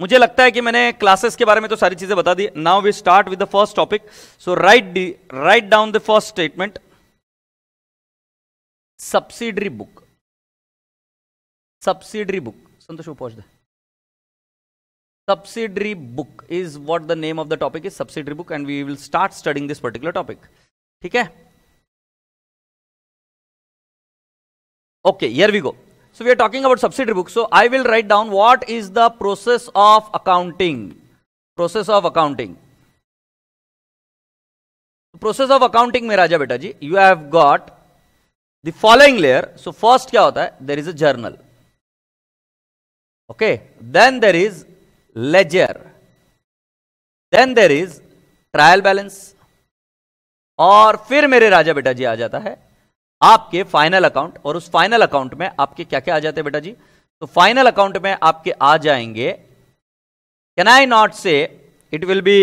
मुझे लगता है कि मैंने क्लासेस के बारे में तो सारी चीजें बता दी now we start with the first topic so right write down the first statement subsidiary book subsidiary book संतोष पहुंच दे subsidiary book is what the name of the topic is subsidiary book and we will start studying this particular topic ठीक है okay here we go So we are talking about subsidiary book. So I will write down what is the process of accounting. Process of accounting. Process of accounting mein raja beta ji you have got the following layer. So first kya hota hai There is a journal. Okay. Then there is ledger. Then there is trial balance. और फिर मेरे राजा बेटा जी आ जाता है आपके final account और उस फाइनल अकाउंट में आपके क्या क्या आ जाते हैं बेटा जी तो फाइनल अकाउंट में आपके आ जाएंगे can I not say it will be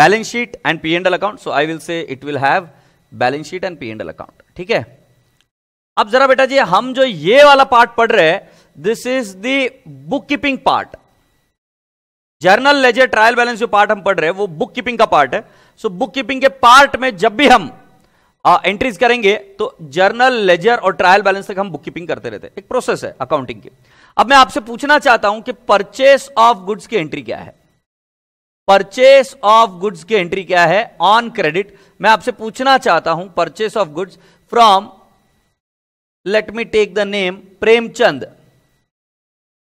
balance sheet and P and L account so I will say it will have balance sheet and P and L account ठीक है अब जरा बेटा जी हम जो ये वाला पार्ट पढ़ रहे हैं this is the book keeping part journal ledger trial balance जो पार्ट हम पढ़ रहे हैं वो बुक कीपिंग का पार्ट है सो बुक कीपिंग के पार्ट में जब भी हम एंट्रीज करेंगे तो जर्नल लेजर और ट्रायल बैलेंस तक हम बुक कीपिंग करते रहते हैं एक प्रोसेस है अकाउंटिंग की अब मैं आपसे पूछना चाहता हूं कि परचेस ऑफ गुड्स की एंट्री क्या है परचेस ऑफ गुड्स की एंट्री क्या है ऑन क्रेडिट मैं आपसे पूछना चाहता हूं purchase of goods from let me take the name Premchand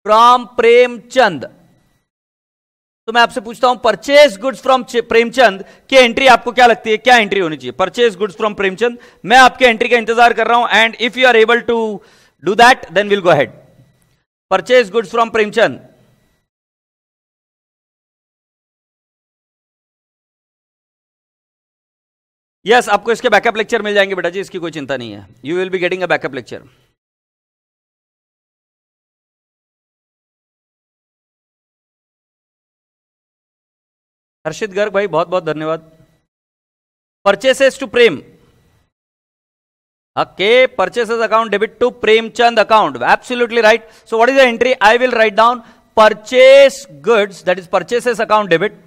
from Premchand तो मैं आपसे पूछता हूं परचेज गुड्स फ्रॉम प्रेमचंद की एंट्री आपको क्या लगती है क्या एंट्री होनी चाहिए परचेज गुड्स फ्रॉम प्रेमचंद मैं आपके एंट्री का इंतजार कर रहा हूं and if you are able to do that then will go head purchase goods from Premchand yes आपको इसके बैकअप लेक्चर मिल जाएंगे बेटा जी इसकी कोई चिंता नहीं है you will be getting a backup lecture Harshit Garg भाई बहुत बहुत धन्यवाद purchases to Prem okay purchases account debit to Premchand account absolutely right so what is the entry I will write down purchase goods that is purchases account debit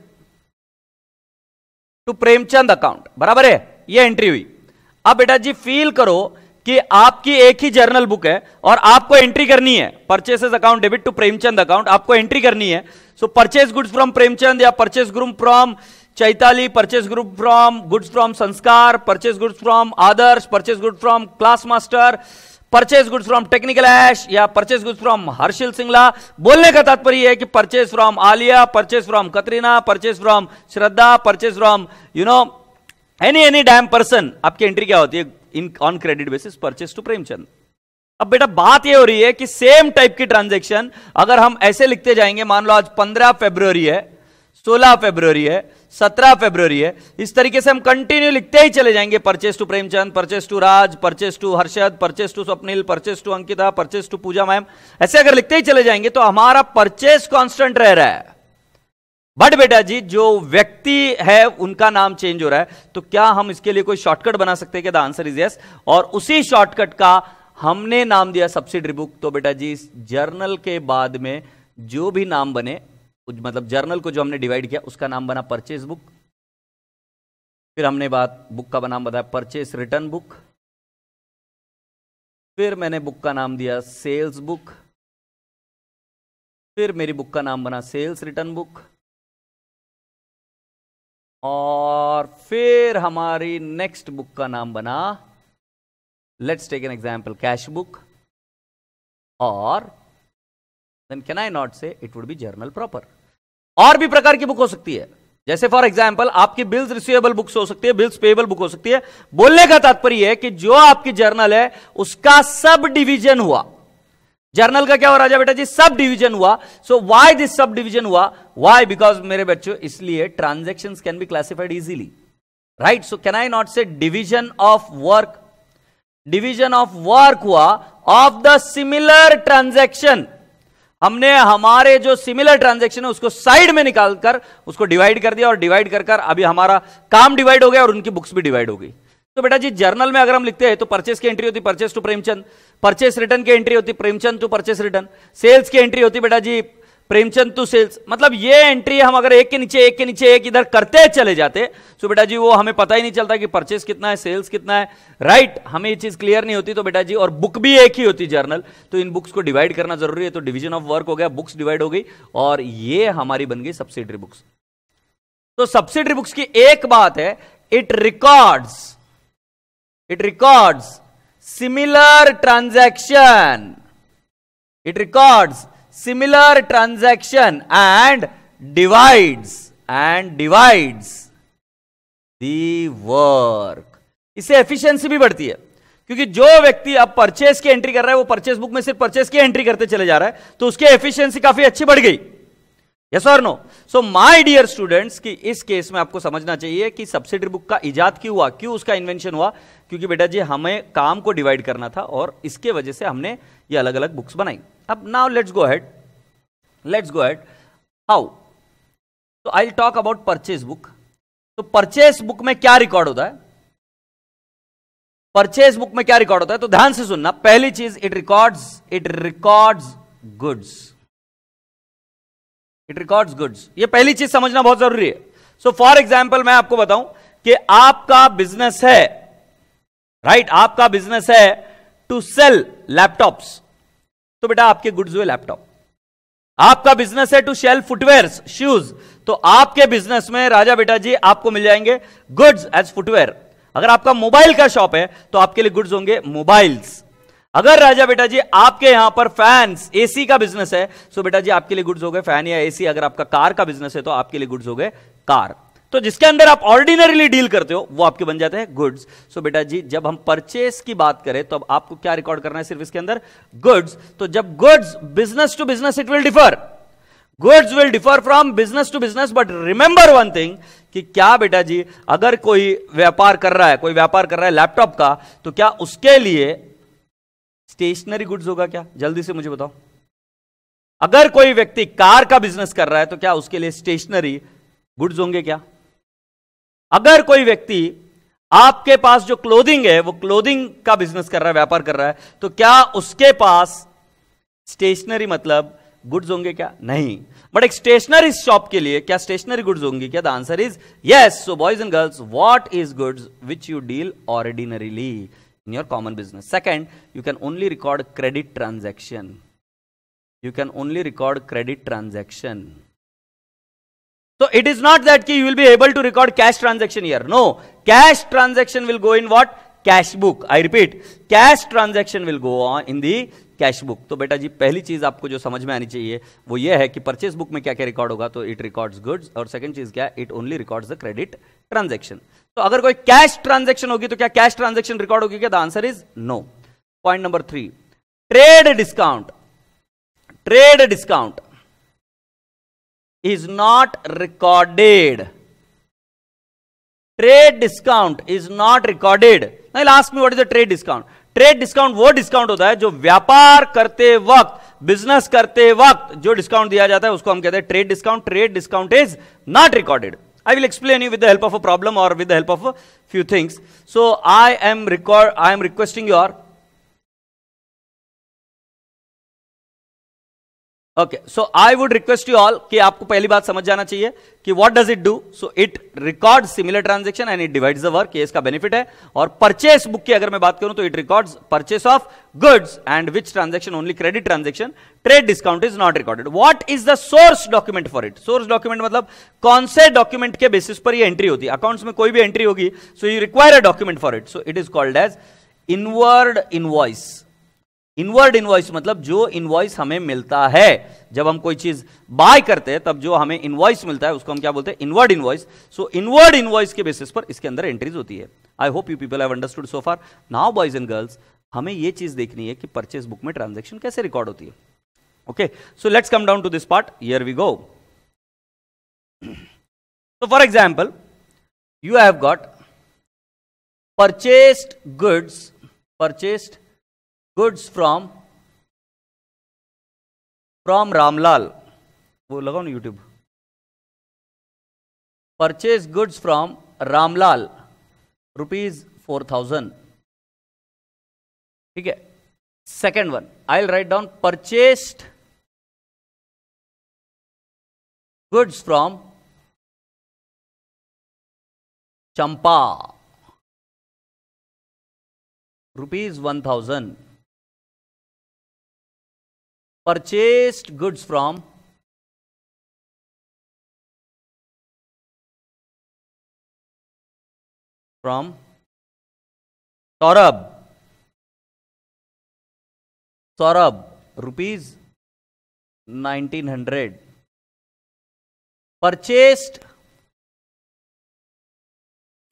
to Premchand account बराबर है ये entry हुई अब बेटा जी फील करो कि आपकी एक ही जर्नल बुक है और आपको एंट्री करनी है purchases account debit to Premchand account आपको एंट्री करनी है so purchase goods from Premchand या purchase group from Chaitali purchase group from goods from Sanskar purchase goods from Adarsh purchase goods from class master purchase goods from technical ash या purchase goods from Harshil Singla बोलने का तात्पर्य है कि purchase from Alia purchase from Katrina purchase from Shraddha purchase from you know any any damn person आपकी entry क्या होती है in on credit basis purchase to Premchand अब बेटा बात यह हो रही है कि सेम टाइप की ट्रांजेक्शन अगर हम ऐसे लिखते जाएंगे मान लो आज 15 फरवरी है 16 फरवरी है 17 फरवरी है इस तरीके से हम कंटिन्यू लिखते ही चले जाएंगे purchase to Premchand purchase to Raj purchase to Harshad purchase to Swapnil purchase to Ankita purchase to Pooja ma'am ऐसे अगर लिखते ही चले जाएंगे तो हमारा परचेस कॉन्स्टेंट रह रहा है बट बेटा जी जो व्यक्ति है उनका नाम चेंज हो रहा है तो क्या हम इसके लिए कोई शॉर्टकट बना सकते हैं क्या द आंसर इज यस और उसी शॉर्टकट का हमने नाम दिया सब्सिडरी बुक तो बेटा जी इस जर्नल के बाद में जो भी नाम बने मतलब जर्नल को जो हमने डिवाइड किया उसका नाम बना परचेज बुक फिर हमने बात बुक का नाम बताया परचेस रिटर्न बुक फिर मैंने बुक का नाम दिया सेल्स बुक फिर मेरी बुक का नाम बना सेल्स रिटर्न बुक और फिर हमारी नेक्स्ट बुक का नाम बना Let's take an example, cash book or then can I not say it would be journal proper. और भी प्रकार की बुक हो सकती है जैसे फॉर एग्जाम्पल आपकी बिल्स रिसीवेबल बुक्स हो सकती है बिल्स पेबल बुक हो सकती है बोलने का तात्पर्य है कि जो आपकी जर्नल है उसका सब डिवीजन हुआ जर्नल का क्या हो राजा बेटा जी सब डिवीजन हुआ so why this subdivision हुआ वाई बिकॉज मेरे बच्चों इसलिए transaction can be classified easily right so can I not say division of work division of work हुआ ऑफ द सिमिलर ट्रांजैक्शन हमने हमारे जो सिमिलर ट्रांजैक्शन है उसको साइड में निकालकर उसको डिवाइड कर दिया और डिवाइड कर कर अभी हमारा काम डिवाइड हो गया और उनकी बुक्स भी डिवाइड हो गई तो बेटा जी जर्नल में अगर हम लिखते हैं तो परचेस की एंट्री होती purchase to Premchand purchase return की एंट्री होती Premchand to purchase return sales की एंट्री होती बेटा जी प्रेमचंद टू सेल्स मतलब ये एंट्री हम अगर एक के नीचे एक के नीचे एक इधर करते चले जाते तो बेटा जी वो हमें पता ही नहीं चलता कि परचेस कितना है सेल्स कितना है राइट right, हमें ये चीज क्लियर नहीं होती तो बेटा जी और बुक भी एक ही होती जर्नल तो इन बुक्स को डिवाइड करना जरूरी है तो डिवीजन ऑफ वर्क हो गया बुक्स डिवाइड हो गई और ये हमारी बन गई सब्सिडरी बुक्स तो सब्सिडरी बुक्स की एक बात है it records it records similar transaction it records similar transaction and divides and divides the work इससे एफिशिएंसी भी बढ़ती है क्योंकि जो व्यक्ति अब परचेस की एंट्री कर रहा है वो परचेस बुक में सिर्फ परचेस की एंट्री करते चले जा रहा है तो उसकी एफिशिएंसी काफी अच्छी बढ़ गई यस और no so my dear students कि इस केस में आपको समझना चाहिए कि सब्सिडी बुक का इजाद क्यों हुआ क्यों उसका इन्वेंशन हुआ क्योंकि बेटा जी हमें काम को डिवाइड करना था और इसके वजह से हमने ये अलग अलग बुक्स बनाई अब now let's go head let's go head how तो I talk about purchase book तो परचेज बुक में क्या रिकॉर्ड होता है परचेज बुक में क्या रिकॉर्ड होता है तो ध्यान से सुनना पहली चीज it records it records goods it records goods ये पहली चीज समझना बहुत जरूरी है सो फॉर एग्जाम्पल मैं आपको बताऊं कि आपका बिजनेस है राइट right? आपका बिजनेस है टू सेल लैपटॉप्स तो बेटा आपके गुड्स हुए लैपटॉप आपका बिजनेस है टू सेल फुटवेयर शूज तो आपके बिजनेस में राजा बेटा जी आपको मिल जाएंगे गुड्स एज फुटवेयर अगर आपका मोबाइल का शॉप है तो आपके लिए गुड्स होंगे मोबाइल्स अगर राजा बेटा जी आपके यहां पर फैंस एसी का बिजनेस है तो बेटा जी आपके लिए गुड्स हो गए फैन या एसी अगर आपका कार का बिजनेस है तो आपके लिए गुड्स हो गए कार तो जिसके अंदर आप ऑर्डिनरीली डील करते हो वो आपके बन जाते हैं गुड्स सो बेटा जी जब हम परचेस की बात करें तो अब आपको क्या रिकॉर्ड करना है सिर्फ इसके अंदर गुड्स तो जब goods business to business it will differ goods will differ from business to business but remember one thing कि क्या बेटा जी अगर कोई व्यापार कर रहा है कोई व्यापार कर रहा है लैपटॉप का तो क्या उसके लिए स्टेशनरी गुड्स होगा क्या जल्दी से मुझे बताओ अगर कोई व्यक्ति कार का बिजनेस कर रहा है तो क्या उसके लिए स्टेशनरी गुड्स होंगे क्या अगर कोई व्यक्ति आपके पास जो क्लोदिंग है वो क्लोदिंग का बिजनेस कर रहा है व्यापार कर रहा है तो क्या उसके पास स्टेशनरी मतलब गुड्स होंगे क्या नहीं बट एक स्टेशनरी शॉप के लिए क्या स्टेशनरी गुड्स होंगी क्या the answer is yes so boys and girls what is goods which you deal ordinarily in your common business second you can only record credit transaction you can only record credit transaction So it is not that you will be able to record cash transaction here. No, cash transaction will go in what? Cash book. I repeat, cash transaction will go on in the cash book तो बेटा जी पहली चीज आपको जो समझ में आनी चाहिए वो ये है कि परचेस बुक में क्या क्या रिकॉर्ड होगा तो इट रिकॉर्ड्स गुड्स और सेकंड चीज क्या it only records the credit transaction तो अगर कोई कैश ट्रांजैक्शन होगी तो क्या कैश ट्रांजैक्शन रिकॉर्ड होगी क्या the answer is no point number three trade discount trade discount is not recorded trade discount is not recorded नहीं लास्ट में what is the trade discount trade discount वो discount होता है जो व्यापार करते वक्त बिजनेस करते वक्त जो डिस्काउंट दिया जाता है उसको हम कहते हैं trade discount trade discount is not recorded I will explain you with the help of a problem और with the help of few things so I am record I am requesting your okay so I would request you all कि आपको पहली बात समझ जाना चाहिए कि what does it do so it record similar transaction and it divide the work ये इसका बेनिफिट है और परचेस बुक की अगर मैं बात करूं तो it record purchase of goods and which transaction only credit transaction trade discount is not recorded what is the source document for it source document मतलब कौन से डॉक्यूमेंट के बेसिस पर यह एंट्री होती है अकाउंट्स में कोई भी एंट्री होगी so you require a document for it so it is called as inward invoice inward invoice मतलब जो इनवॉइस हमें मिलता है जब हम कोई चीज बाय करते हैं तब जो हमें इनवॉइस मिलता है उसको हम क्या बोलते हैं inward invoice so inward invoice के बेसिस पर इसके अंदर एंट्रीज होती है I hope you people have understood so far now boys and girls हमें यह चीज देखनी है कि परचेज बुक में ट्रांजेक्शन कैसे रिकॉर्ड होती है okay so let's come down to this part here we go so for example you have got purchased goods purchased goods from from Lal. वो लगाओ ना YouTube. Purchase goods from Ram Lal, rupees four thousand. ठीक है. Second one, I'll write down purchased goods from Champa, rupees one thousand. purchased goods from from Saurabh Saurabh rupees 1900 purchased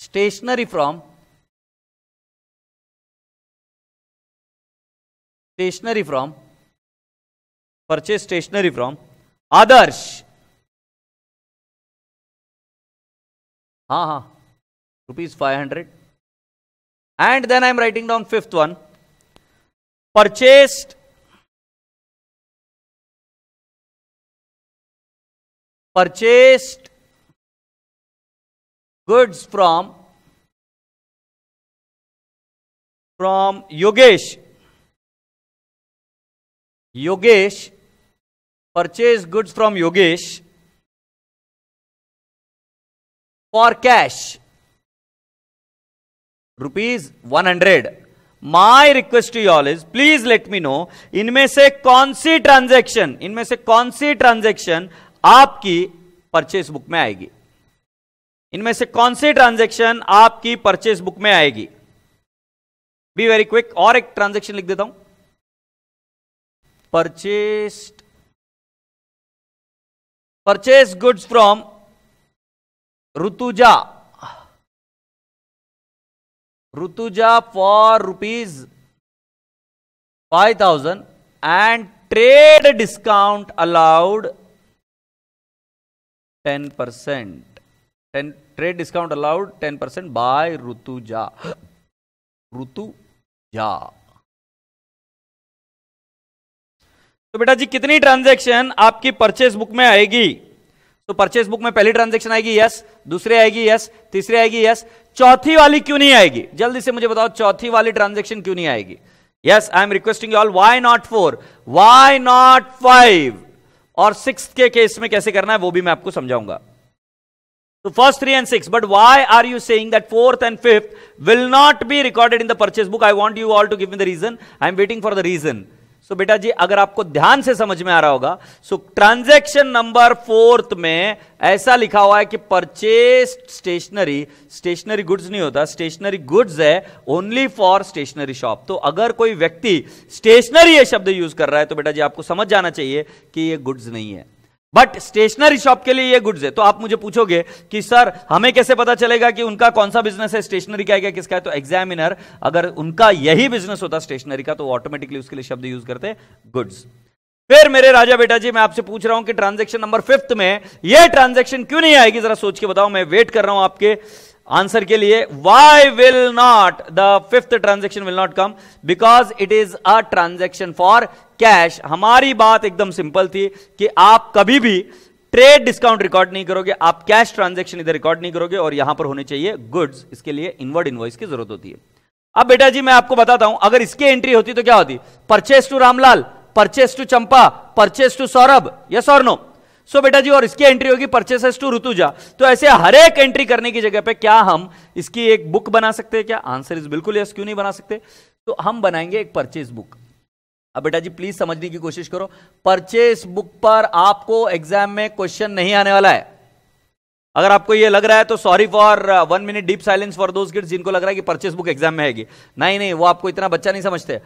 stationery from stationery from purchase stationery from Adarsh हाँ हाँ rupees five hundred and then I am writing down fifth one purchased purchased goods from from yogesh yogesh purchase goods from Yogesh for cash rupees 100 my request to you all is please let me know इनमें से कौन सी transaction इनमें से कौन सी transaction आपकी purchase book में आएगी इनमें से कौन सी ट्रांजैक्शन आपकी परचेस बुक में आएगी बी वेरी क्विक और एक ट्रांजैक्शन लिख देता हूं purchased purchase goods from Rutuja. Rutuja for rupees 5000 and trade discount allowed 10%. 10 trade discount allowed 10% by Rutuja. Rutuja. तो बेटा जी कितनी ट्रांजेक्शन आपकी परचेस बुक में आएगी तो परचेस बुक में पहली ट्रांजेक्शन आएगी यस दूसरी आएगी यस तीसरी आएगी यस चौथी वाली क्यों नहीं आएगी जल्दी से मुझे बताओ चौथी वाली ट्रांजेक्शन क्यों नहीं आएगी yes I am requesting all why not four why not five और सिक्स के केस में कैसे करना है वो भी मैं आपको समझाऊंगा तो first three and six but why are you saying that fourth and fifth will not be recorded in the purchase book I want you all to give me the reason I am waiting for the reason so बेटा जी अगर आपको ध्यान से समझ में आ रहा होगा सो ट्रांजैक्शन नंबर फोर्थ में ऐसा लिखा हुआ है कि परचेज स्टेशनरी स्टेशनरी गुड्स नहीं होता स्टेशनरी गुड्स है ओनली फॉर स्टेशनरी शॉप तो अगर कोई व्यक्ति स्टेशनरी ये शब्द यूज कर रहा है तो बेटा जी आपको समझ जाना चाहिए कि ये गुड्स नहीं है बट स्टेशनरी शॉप के लिए ये गुड्स है तो आप मुझे पूछोगे कि सर हमें कैसे पता चलेगा कि उनका कौन सा बिजनेस है स्टेशनरी का है क्या किसका है तो एग्जामिनर अगर उनका यही बिजनेस होता स्टेशनरी का तो ऑटोमेटिकली उसके लिए शब्द यूज करते गुड्स फिर मेरे राजा बेटा जी मैं आपसे पूछ रहा हूं कि ट्रांजेक्शन नंबर फिफ्थ में यह ट्रांजेक्शन क्यों नहीं आएगी जरा सोच के बताओ मैं वेट कर रहा हूं आपके आंसर के लिए why will not the fifth transaction will not come because it is a transaction for cash हमारी बात एकदम सिंपल थी कि आप कभी भी ट्रेड डिस्काउंट रिकॉर्ड नहीं करोगे आप कैश ट्रांजेक्शन इधर रिकॉर्ड नहीं करोगे और यहां पर होने चाहिए गुड्स इसके लिए इनवर्ड इनवॉइस की जरूरत होती है अब बेटा जी मैं आपको बताता हूं अगर इसकी एंट्री होती तो क्या होती purchase to Ramlal purchase to Champa purchase to Saurabh yes और नो सो so, बेटा जी और इसकी एंट्री होगी परचेसेस टू ऋतुजा तो ऐसे हर एक एंट्री करने की जगह पे क्या हम इसकी एक बुक बना सकते हैं क्या आंसर इज बिल्कुल यस क्यों नहीं बना सकते तो हम बनाएंगे एक परचेस बुक अब बेटा जी प्लीज समझने की कोशिश करो परचेस बुक पर आपको एग्जाम में क्वेश्चन नहीं आने वाला है अगर आपको ये लग रहा है तो sorry for one minute deep silence for those kids जिनको लग रहा है कि परचेस बुक एग्जाम में आएगी नहीं नहीं वो आपको इतना बच्चा नहीं समझते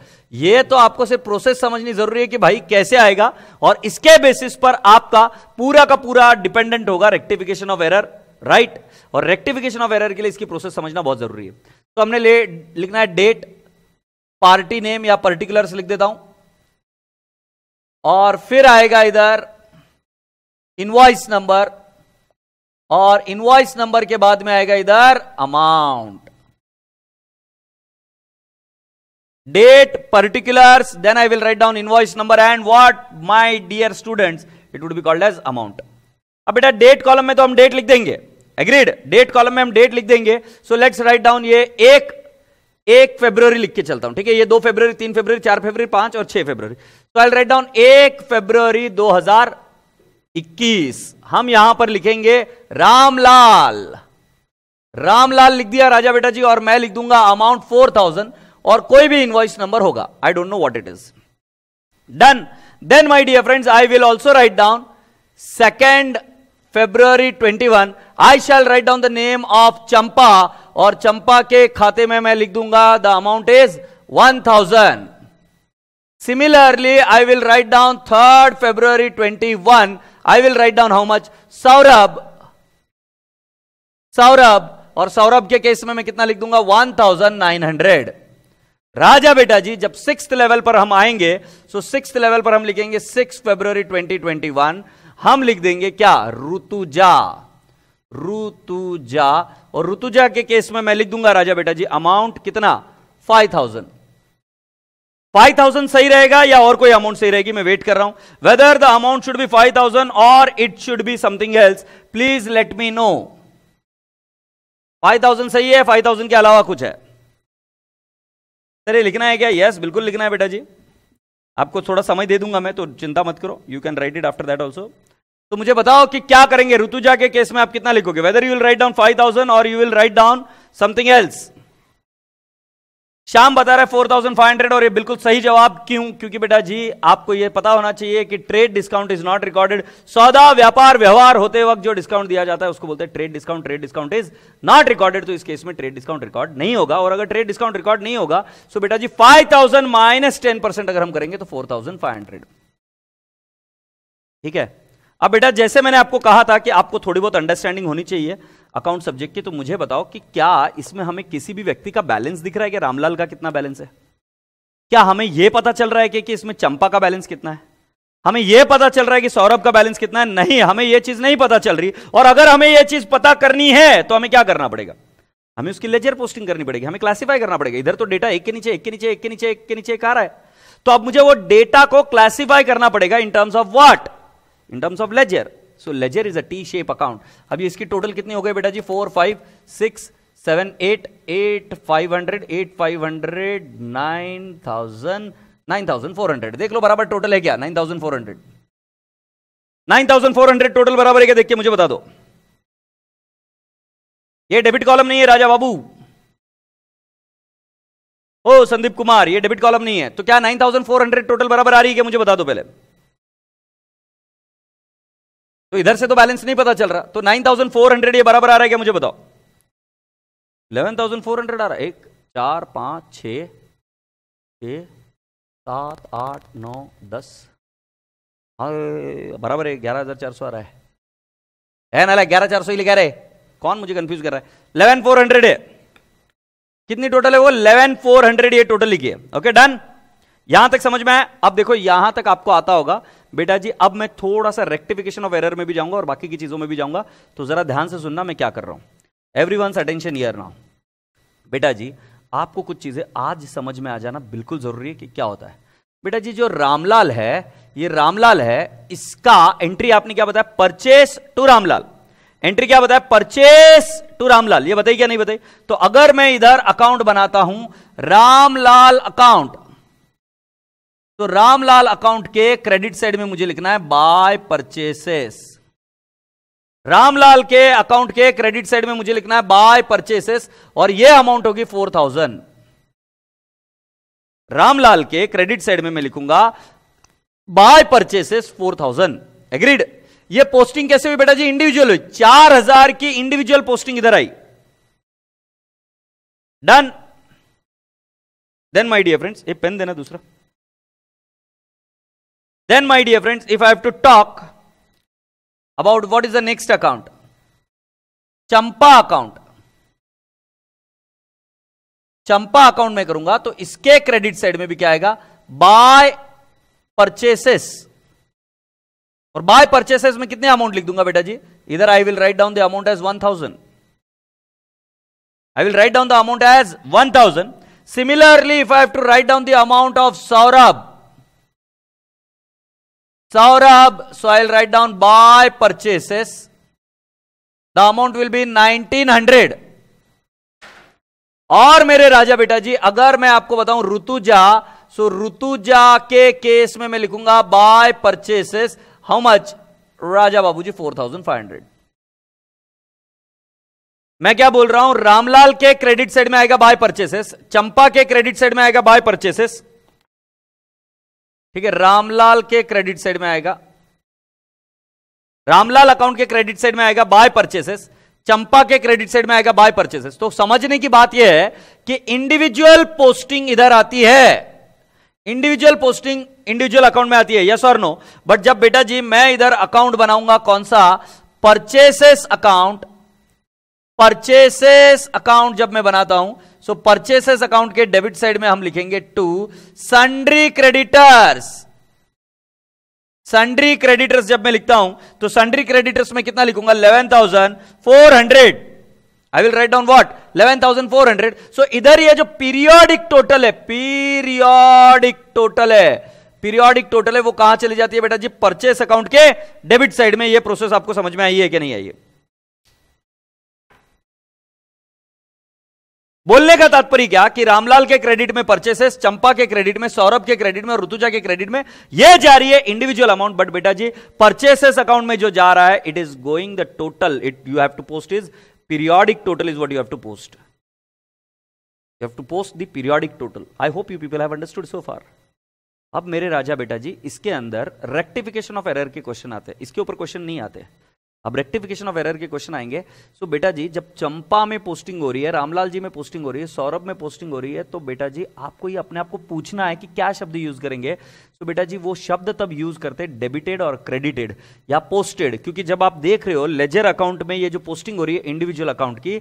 ये तो आपको सिर्फ प्रोसेस समझनी जरूरी है कि भाई कैसे आएगा और इसके बेसिस पर आपका पूरा का पूरा डिपेंडेंट होगा रेक्टिफिकेशन ऑफ एरर राइट और रेक्टिफिकेशन ऑफ एरर के लिए इसकी प्रोसेस समझना बहुत जरूरी है तो हमने ले लिखना है डेट पार्टी नेम या पर्टिकुलर लिख देता हूं और फिर आएगा इधर इनवॉइस नंबर और इनवॉइस नंबर के बाद में आएगा इधर amount date particulars then I will write down invoice number and what my dear students it would be called as amount अब बेटा डेट कॉलम में तो हम डेट लिख देंगे एग्रीड डेट कॉलम में हम डेट लिख देंगे सो लेट्स राइट डाउन ये एक एक फेब्रवरी लिख के चलता हूं ठीक है ये दो फेब्रवरी तीन फेब्रवरी चार फेब्रवरी पांच और छह February so I write down एक फेब्रवरी दो हजार इक्कीस हम यहां पर लिखेंगे रामलाल रामलाल लिख दिया राजा बेटा जी और मैं लिख दूंगा अमाउंट फोर थाउजेंड और कोई भी इनवॉइस नंबर होगा I don't know what it is done then my dear friends I will also write down second February 21 I shall write down the name of Champa और चंपा के खाते में मैं लिख दूंगा the amount is one thousand similarly I will write down third February twenty one I will write down how much Saurabh Saurabh और सौरभ के case में मैं कितना लिख दूंगा वन थाउजेंड नाइन हंड्रेड राजा बेटा जी जब सिक्स लेवल पर हम आएंगे सो सिक्स लेवल पर हम लिखेंगे सिक्स फेब्रुवरी वन हम लिख देंगे क्या ऋतुजा ऋतुजा और ऋतुजा के केस में मैं लिख दूंगा राजा बेटा जी अमाउंट कितना फाइव थाउजेंड फाइव थाउजेंड सही रहेगा या और कोई अमाउंट सही रहेगी मैं वेट कर रहा हूं whether the amount should be five thousand और it should be something else please let me know five thousand सही है फाइव थाउजेंड के अलावा कुछ है सर ये लिखना है क्या यस yes, बिल्कुल लिखना है बेटा जी आपको थोड़ा समय दे दूंगा मैं तो चिंता मत करो you can write it after that also तो मुझे बताओ कि क्या करेंगे ऋतुजा के केस में आप कितना लिखोगे whether you will write down five thousand और you will write down something else Shyam बता रहा है फोर थाउजेंड फाइव हंड्रेड और ये बिल्कुल सही जवाब क्यों क्योंकि बेटा जी आपको ये पता होना चाहिए कि trade discount is not recorded सौदा व्यापार व्यवहार होते वक्त जो डिस्काउंट दिया जाता है उसको बोलते हैं trade discount trade discount is not recorded तो इस केस में ट्रेड डिस्काउंट रिकॉर्ड नहीं होगा और अगर ट्रेड डिस्काउंट रिकॉर्ड नहीं होगा तो बेटा जी five thousand minus ten percent अगर हम करेंगे तो फोर थाउजेंड फाइव हंड्रेड ठीक है अब बेटा जैसे मैंने आपको कहा था कि आपको थोड़ी बहुत अंडरस्टैंडिंग होनी चाहिए अकाउंट सब्जेक्ट की तो मुझे बताओ कि क्या इसमें हमें किसी भी व्यक्ति का बैलेंस दिख रहा है कि रामलाल का कितना बैलेंस है क्या हमें यह पता चल रहा है कि, कि इसमें चंपा का बैलेंस कितना है हमें यह पता चल रहा है कि सौरभ का बैलेंस कितना है नहीं हमें यह चीज नहीं पता चल रही और अगर हमें यह चीज पता करनी है तो हमें क्या करना पड़ेगा हमें उसकी लेजर पोस्टिंग करनी पड़ेगी हमें क्लासिफाई करना पड़ेगा इधर तो डेटा एक के नीचे एक के नीचे एक के नीचे एक के नीचे एक आ रहा है तो अब मुझे वो डेटा को क्लासिफाई करना पड़ेगा in terms of what in terms of ledger so ledger is a T shape account अभी इसकी टोटल कितनी हो गई बेटा जी four five six seven eight eight five hundred eight five hundred nine thousand nine thousand four hundred देख लो बराबर टोटल है क्या nine thousand four hundred nine thousand four hundred total बराबर है क्या देख के मुझे बता दो ये डेबिट कॉलम नहीं है राजा बाबू ओ संदीप कुमार ये डेबिट कॉलम नहीं है तो क्या nine thousand four hundred total बराबर आ रही है क्या मुझे बता दो पहले तो इधर से तो बैलेंस नहीं पता चल रहा तो नाइन हंड्रेड ये बराबर आ रहा है क्या मुझे बताओ थाउजेंड फोर हंड्रेड आ रहा है एक चार पांच छ सात आठ नौ दस हाँ बराबर है ग्यारह हज़ार चार सौ आ रहा है है ना ग्यारह चार सौ ही लिखा रहे कौन मुझे कंफ्यूज कर रहा है इलेवन फोर हंड्रेड है कितनी टोटल है वो इलेवन फोर हंड्रेड ये टोटल लिखिए ओके डन यहां तक समझ में आया अब देखो यहां तक आपको आता होगा बेटा जी अब मैं थोड़ा सा रेक्टिफिकेशन ऑफ एरर में भी जाऊंगा और बाकी की चीजों में भी जाऊंगा तो जरा ध्यान से सुनना मैं क्या कर रहा हूं everyone attention here now बेटा जी आपको कुछ चीजें आज समझ में आ जाना बिल्कुल जरूरी है कि क्या होता है बेटा जी जो रामलाल है ये रामलाल है इसका एंट्री आपने क्या बताया परचेस टू रामलाल एंट्री क्या बताया परचेस टू रामलाल ये बताइए क्या नहीं बताइए तो अगर मैं इधर अकाउंट बनाता हूं रामलाल अकाउंट तो रामलाल अकाउंट के क्रेडिट साइड में मुझे लिखना है बाय परचेसेस रामलाल के अकाउंट के क्रेडिट साइड में मुझे लिखना है बाय परचेसेस और यह अमाउंट होगी फोर थाउजेंड रामलाल के क्रेडिट साइड में मैं लिखूंगा by purchases four thousand agreed ये पोस्टिंग कैसे हुई बेटा जी इंडिविजुअल हुई चार हजार की इंडिविजुअल पोस्टिंग इधर I done then my dear friends ये पेन देना दूसरा Then my dear friends, if I have to talk about what is the next account, Champa account Champa account में करूंगा तो इसके क्रेडिट साइड में भी क्या आएगा बाय परचेसेस और बाय परचेसेस में कितने अमाउंट लिख दूंगा बेटा जी इधर I will write down the amount as one thousand I will write down the amount as one thousand similarly if I have to write down the amount of Saurabh Saurabh, so I'll write down by purchases. The amount will be 1900. और मेरे राजा बेटा जी अगर मैं आपको बताऊं ऋतुजा सो ऋतुजा के केस में मैं लिखूंगा बाय परचेसेस हाउ मच राजा बाबू जी फोर थाउजेंड फाइव हंड्रेड मैं क्या बोल रहा हूं रामलाल के क्रेडिट साइड में आएगा बाय परचेसेस चंपा के क्रेडिट साइड में आएगा बाय परचेसेस ठीक है रामलाल के क्रेडिट साइड में आएगा रामलाल अकाउंट के क्रेडिट साइड में आएगा बाय परचेसेस चंपा के क्रेडिट साइड में आएगा बाय परचेसेस तो समझने की बात यह है कि इंडिविजुअल पोस्टिंग इधर आती है इंडिविजुअल पोस्टिंग इंडिविजुअल अकाउंट में आती है यस और नो बट जब बेटा जी मैं इधर अकाउंट बनाऊंगा कौन सा परचेसेस अकाउंट परचेसेस अकाउंट जब मैं बनाता हूं सो परचेसेस अकाउंट के डेबिट साइड में हम लिखेंगे to sundry creditors sundry creditors जब मैं लिखता हूं तो सन्ड्री क्रेडिटर्स में कितना लिखूंगा eleven thousand four hundred I will write down what eleven thousand four hundred so इधर ये जो पीरियोडिक टोटल है पीरियोडिक टोटल है पीरियोडिक टोटल है वो कहां चली जाती है बेटा जी परचेस अकाउंट के डेबिट साइड में ये प्रोसेस आपको समझ में आई है कि नहीं आई है बोलने का तात्पर्य क्या कि रामलाल के क्रेडिट में परचेसेस चंपा के क्रेडिट में सौरभ के क्रेडिट में और ऋतुजा के क्रेडिट में यह जा रही है इंडिविजुअल अमाउंट बट बेटा जी परचेसेस अकाउंट में जो जा रहा है it is going the total it you have to post is periodic total is what you have to post you have to post the periodic total I hope you people have understood so far अब मेरे राजा बेटा जी इसके अंदर rectification of error के question आते हैं इसके ऊपर क्वेश्चन नहीं आते हैं अब रेक्टिफिकेशन ऑफ एरर के क्वेश्चन आएंगे सो so, बेटा जी जब चंपा में पोस्टिंग हो रही है रामलाल जी में पोस्टिंग हो रही है सौरभ में पोस्टिंग हो रही है तो बेटा जी आपको ये अपने आप को पूछना है कि क्या शब्द यूज करेंगे तो बेटा जी वो शब्द तब यूज करते डेबिटेड और क्रेडिटेड या पोस्टेड क्योंकि जब आप देख रहे हो लेजर अकाउंट में ये जो पोस्टिंग हो रही है इंडिविजुअल अकाउंट की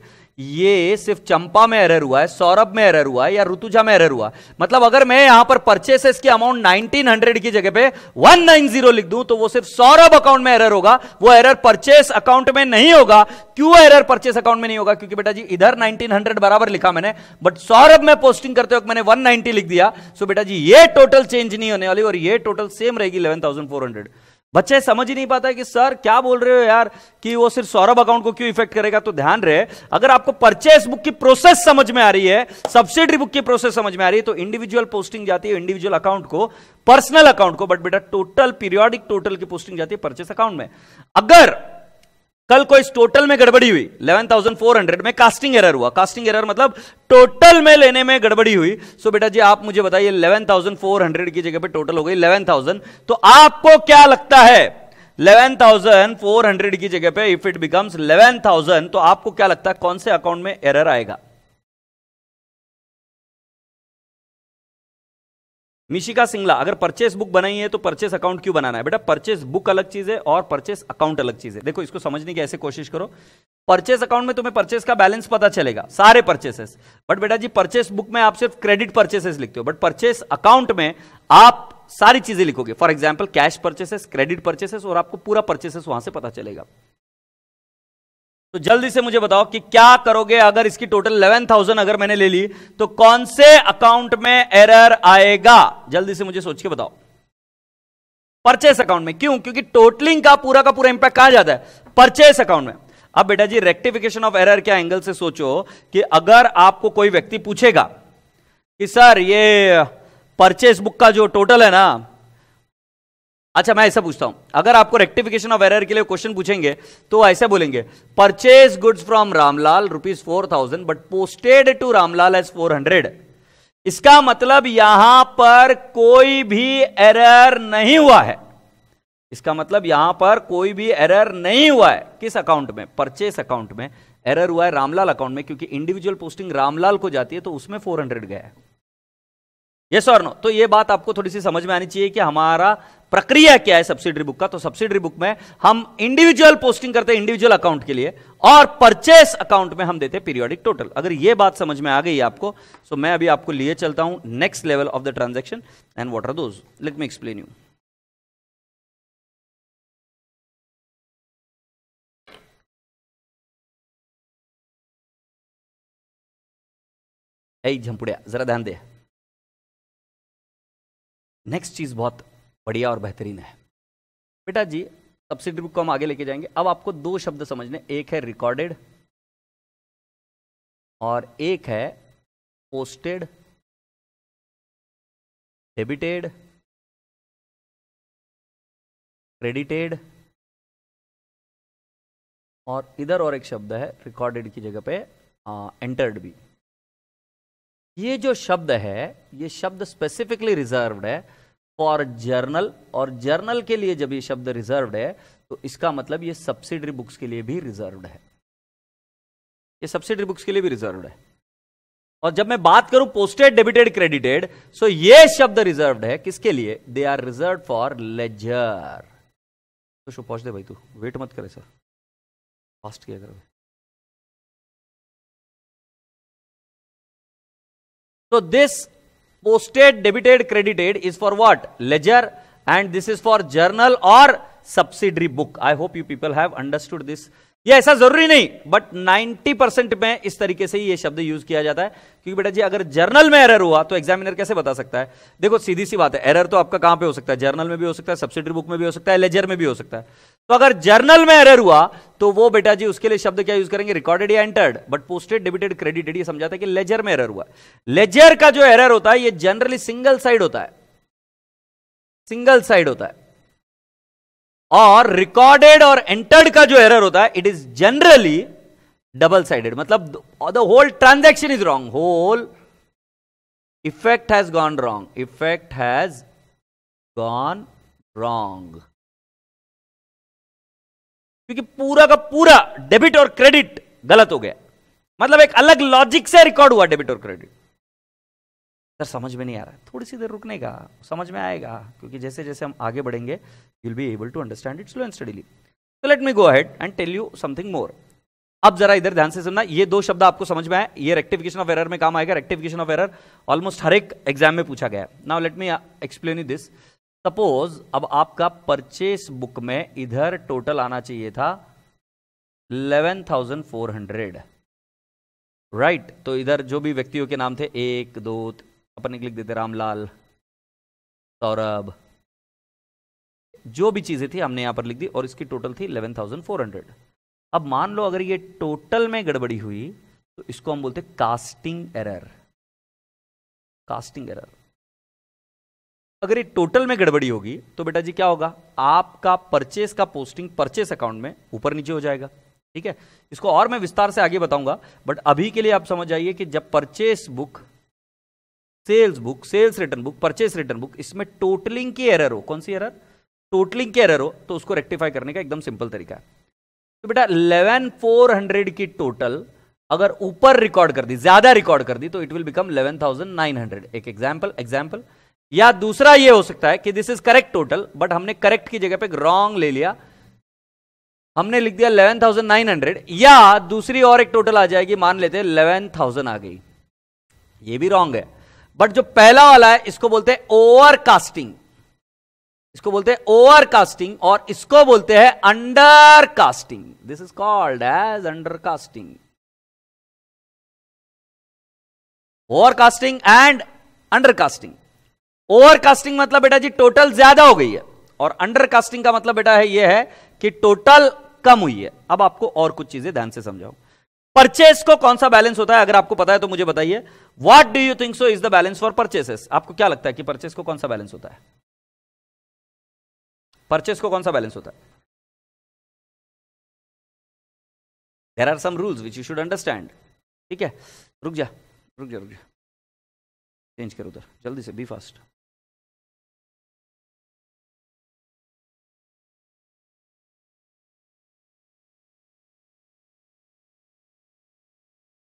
ये सिर्फ चंपा में एरर हुआ है सौरभ में एरर हुआ है या ऋतुजा में एरर हुआ मतलब अगर मैं यहां पर परचेसेस की अमाउंट नाइनटीन हंड्रेड की जगह पे वन नाइन जीरो लिख दू तो वो सिर्फ सौरभ अकाउंट में एरर होगा वो एरर परचेस अकाउंट में नहीं होगा क्यों एरर परचेस अकाउंट में नहीं होगा क्योंकि बेटा जी इधर नाइनटीन हंड्रेड बराबर लिखा मैंने बट सौरभ में पोस्टिंग करते वक्त मैंने वन लिख दिया सो बेटा जी ये टोटल चेंज नहीं होने वाली और ये टोटल सेम रहेगी इलेवन थाउजेंड फोर हंड्रेड बच्चे समझ ही नहीं पाता कि सर क्या बोल रहे हो यार कि वो सिर्फ सौरभ अकाउंट को क्यों इफेक्ट करेगा तो ध्यान रहे अगर आपको परचेस बुक की प्रोसेस समझ में आ रही है सब्सिडी बुक की प्रोसेस समझ में आ रही है तो इंडिविजुअल पोस्टिंग जाती है इंडिविजुअल अकाउंट को पर्सनल अकाउंट को बट बेटा टोटल पीरियोडिक टोटल की पोस्टिंग जाती है परचेस अकाउंट में अगर कल को इस टोटल में गड़बड़ी हुई 11,400 में कास्टिंग एरर हुआ कास्टिंग एरर मतलब टोटल में लेने में गड़बड़ी हुई सो बेटा जी आप मुझे बताइए 11,400 की जगह पे टोटल हो गई 11,000 तो आपको क्या लगता है 11,400 की जगह पे इफ इट बिकम्स 11,000 तो आपको क्या लगता है कौन से अकाउंट में एरर आएगा मिशिका सिंगला अगर परचेस बुक बनाई है तो परचेस अकाउंट क्यों बनाना है बेटा परचेस बुक अलग चीज है और परचेस अकाउंट अलग चीज है देखो इसको समझने की ऐसे कोशिश करो परचेस अकाउंट में तुम्हें परचेस का बैलेंस पता चलेगा सारे परचेसेस बट बेटा जी परचेस बुक में आप सिर्फ क्रेडिट परचेसेस लिखते हो बट परचेस अकाउंट में आप सारी चीजें लिखोगे for example cash purchases credit purchases और आपको पूरा परचेसेस वहां से पता चलेगा तो जल्दी से मुझे बताओ कि क्या करोगे अगर इसकी टोटल 11,000 अगर मैंने ले ली तो कौन से अकाउंट में एरर आएगा जल्दी से मुझे सोच के बताओ परचेस अकाउंट में क्यों क्योंकि टोटलिंग का पूरा का पूरा इंपैक्ट कहा जाता है परचेस अकाउंट में अब बेटा जी रेक्टिफिकेशन ऑफ एरर के एंगल से सोचो कि अगर आपको कोई व्यक्ति पूछेगा कि सर ये परचेस बुक का जो टोटल है ना अच्छा मैं ऐसा पूछता हूं अगर आपको रेक्टिफिकेशन ऑफ एरर के लिए क्वेश्चन पूछेंगे तो ऐसे बोलेंगे purchase goods from Ramlal rupees four thousand but posted to Ramlal as four hundred इसका मतलब यहां पर कोई भी एरर नहीं हुआ है इसका मतलब यहां पर कोई भी एरर नहीं हुआ है किस अकाउंट में परचेस अकाउंट में एरर हुआ है रामलाल अकाउंट में क्योंकि इंडिविजुअल पोस्टिंग रामलाल को जाती है तो उसमें हंड्रेड गया है ये सर नो तो ये बात आपको थोड़ी सी समझ में आनी चाहिए कि हमारा प्रक्रिया क्या है सब्सिडरी बुक का तो सब्सिडरी बुक में हम इंडिविजुअल पोस्टिंग करते हैं इंडिविजुअल अकाउंट के लिए और परचेस अकाउंट में हम देते हैं पीरियोडिक टोटल अगर ये बात समझ में आ गई आपको तो मैं अभी आपको लिए चलता हूं next level of the transaction and what are those let me explain you झंपुड़िया जरा ध्यान दे नेक्स्ट चीज़ बहुत बढ़िया और बेहतरीन है बेटा जी सब्सिडी बुक को हम आगे लेके जाएंगे अब आपको दो शब्द समझने एक है रिकॉर्डेड और एक है पोस्टेड डेबिटेड क्रेडिटेड और इधर और एक शब्द है रिकॉर्डेड की जगह पे एंटर्ड हाँ, भी ये जो शब्द है ये शब्द स्पेसिफिकली रिजर्व है फॉर जर्नल और जर्नल के लिए जब ये शब्द रिजर्व है तो इसका मतलब ये सब्सिडरी बुक्स के लिए भी रिजर्व है ये सब्सिडरी बुक्स के लिए भी रिजर्व है और जब मैं बात करूं पोस्टेड डेबिटेड क्रेडिटेड सो ये शब्द रिजर्व है किसके लिए they are reserve for ledger तो शो पहुंच दे भाई तू वेट मत करे सर फास्ट किया करो So this posted, debited, credited is for what? Ledger and this is for journal or subsidiary book I hope you people have understood this. ये ऐसा जरूरी नहीं बट 90 परसेंट में इस तरीके से ये शब्द यूज किया जाता है क्योंकि बेटा जी अगर जर्नल में एरर हुआ तो एग्जामिनर कैसे बता सकता है देखो सीधी सी बात है एरर तो आपका कहां पे हो सकता है जर्नल में भी हो सकता है सब्सिडी बुक में भी हो सकता है लेजर में भी हो सकता है तो अगर जर्नल में एरर हुआ तो वो बेटा जी उसके लिए शब्द क्या यूज करेंगे रिकॉर्डेड या entered but posted debited credited ये समझाता है कि लेजर में एरर हुआ लेजर का जो एरर होता है ये जनरली सिंगल साइड होता है सिंगल साइड होता है और रिकॉर्डेड और एंटर्ड का जो एरर होता है it is generally double sided मतलब the whole transaction is wrong whole effect has gone wrong effect has gone wrong क्योंकि पूरा का पूरा डेबिट और क्रेडिट गलत हो गया मतलब एक अलग लॉजिक से रिकॉर्ड हुआ डेबिट और क्रेडिट सर समझ में नहीं आ रहा थोड़ी सी देर रुकने का समझ में आएगा क्योंकि जैसे जैसे हम आगे बढ़ेंगे you will be able to understand it slow and steadily तो let me go ahead and tell you something more अब जरा इधर ध्यान से सुनना ये दो शब्द आपको समझ में आए ये रेक्टिफिकेशन ऑफ एरर में काम आएगा रेक्टिफिकेशन ऑफ एरर ऑलमोस्ट हर एक एग्जाम में पूछा गया now let me explain this suppose अब आपका परचेस बुक में इधर टोटल आना चाहिए था 11,400 राइट right, तो इधर जो भी व्यक्तियों के नाम थे एक दो अपन लिख देते रामलाल सौरभ जो भी चीजें थी हमने यहां पर लिख दी और इसकी टोटल थी 11,400 अब मान लो अगर ये टोटल में गड़बड़ी हुई तो इसको हम बोलते कास्टिंग एरर कास्टिंग एरर अगर ये टोटल में गड़बड़ी होगी तो बेटा जी क्या होगा आपका परचेस का पोस्टिंग परचेस अकाउंट में ऊपर नीचे हो जाएगा ठीक है इसको और मैं विस्तार से आगे बताऊंगा बट अभी के लिए आप समझ आइए कि जब purchase book sales book sales return book purchase return book इसमें टोटलिंग की एरर हो कौन सी एरर टोटलिंग की एरर हो तो उसको रेक्टिफाई करने का एकदम सिंपल तरीका है तो बेटा इलेवन फोर हंड्रेड की टोटल अगर ऊपर रिकॉर्ड कर दी ज्यादा रिकॉर्ड कर दी तो it will become eleven thousand nine hundred एक एग्जाम्पल एग्जाम्पल या दूसरा ये हो सकता है कि this is correct total but हमने करेक्ट की जगह पे रॉन्ग ले लिया हमने लिख दिया 11,900 या दूसरी और एक टोटल आ जाएगी मान लेते हैं 11,000 आ गई ये भी रॉन्ग है बट जो पहला वाला है इसको बोलते हैं ओवरकास्टिंग इसको बोलते हैं ओवरकास्टिंग और इसको बोलते हैं undercasting this is called as undercasting overcasting and undercasting over casting मतलब बेटा जी टोटल ज्यादा हो गई है और अंडर कास्टिंग का मतलब बेटा है यह है कि टोटल कम हुई है अब आपको और कुछ चीजें ध्यान से समझाओ परचेस को कौन सा बैलेंस होता है अगर आपको पता है तो मुझे बताइए what do you think so is the balance for purchases आपको क्या लगता है कि परचेस को कौन सा बैलेंस होता है परचेस को कौन सा बैलेंस होता है there are some rules which you should understand ठीक है रुक जा रुक जा रुक जा चेंज करो उधर जल्दी से बी फास्ट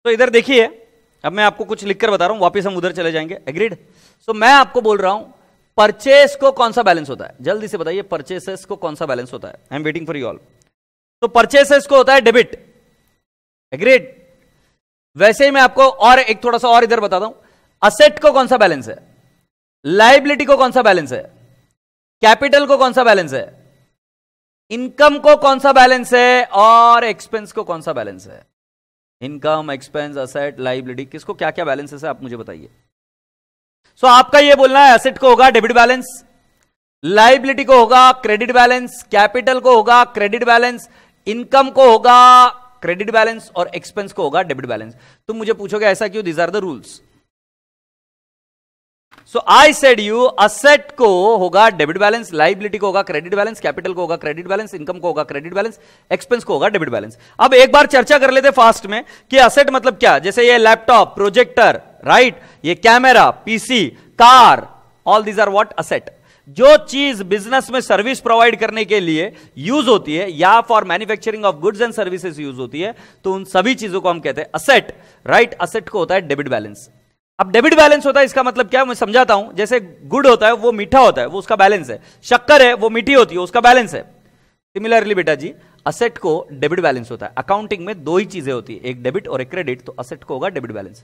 तो इधर देखिए अब मैं आपको कुछ लिखकर बता रहा हूं वापस हम उधर चले जाएंगे एग्रीड सो so, मैं आपको बोल रहा हूं परचेस को कौन सा बैलेंस होता है जल्दी से बताइए परचेसेस को कौन सा बैलेंस होता है I am waiting for you all तो परचेसेस को होता है डेबिट एग्रीड वैसे ही मैं आपको और एक थोड़ा सा और इधर बताता हूं असेट को कौन सा बैलेंस है लाइबिलिटी को कौन सा बैलेंस है कैपिटल को कौन सा बैलेंस है इनकम को कौन सा बैलेंस है और एक्सपेंस को कौन सा बैलेंस है इनकम एक्सपेंस असेट लाइबिलिटी किसको क्या क्या बैलेंसेस है आप मुझे बताइए सो so, आपका ये बोलना है एसेट को होगा डेबिट बैलेंस लाइबिलिटी को होगा क्रेडिट बैलेंस कैपिटल को होगा क्रेडिट बैलेंस इनकम को होगा क्रेडिट बैलेंस और एक्सपेंस को होगा डेबिट बैलेंस तुम मुझे पूछोगे ऐसा क्यों these are the rules so I said you asset को होगा डेबिट बैलेंस लाइबिलिटी को होगा क्रेडिट बैलेंस कैपिटल को होगा क्रेडिट बैलेंस इनकम को होगा क्रेडिट बैलेंस एक्सपेंस को होगा डेबिट बैलेंस अब एक बार चर्चा कर लेते फास्ट में कि असेट मतलब क्या जैसे ये लैपटॉप प्रोजेक्टर राइट ये camera PC car all these are what asset जो चीज बिजनेस में सर्विस प्रोवाइड करने के लिए यूज होती है या for manufacturing of goods and services use होती है तो उन सभी चीजों को हम कहते हैं असेट राइट असेट को होता है डेबिट बैलेंस अब डेबिट बैलेंस होता है इसका मतलब क्या है मैं समझाता हूं जैसे गुड होता है वो मीठा होता है वो उसका बैलेंस है शक्कर है वो मीठी होती है उसका बैलेंस है सिमिलरली बेटा जी असेट को डेबिट बैलेंस होता है अकाउंटिंग में दो ही चीजें होती है एक डेबिट और एक क्रेडिट तो असेट को होगा डेबिट बैलेंस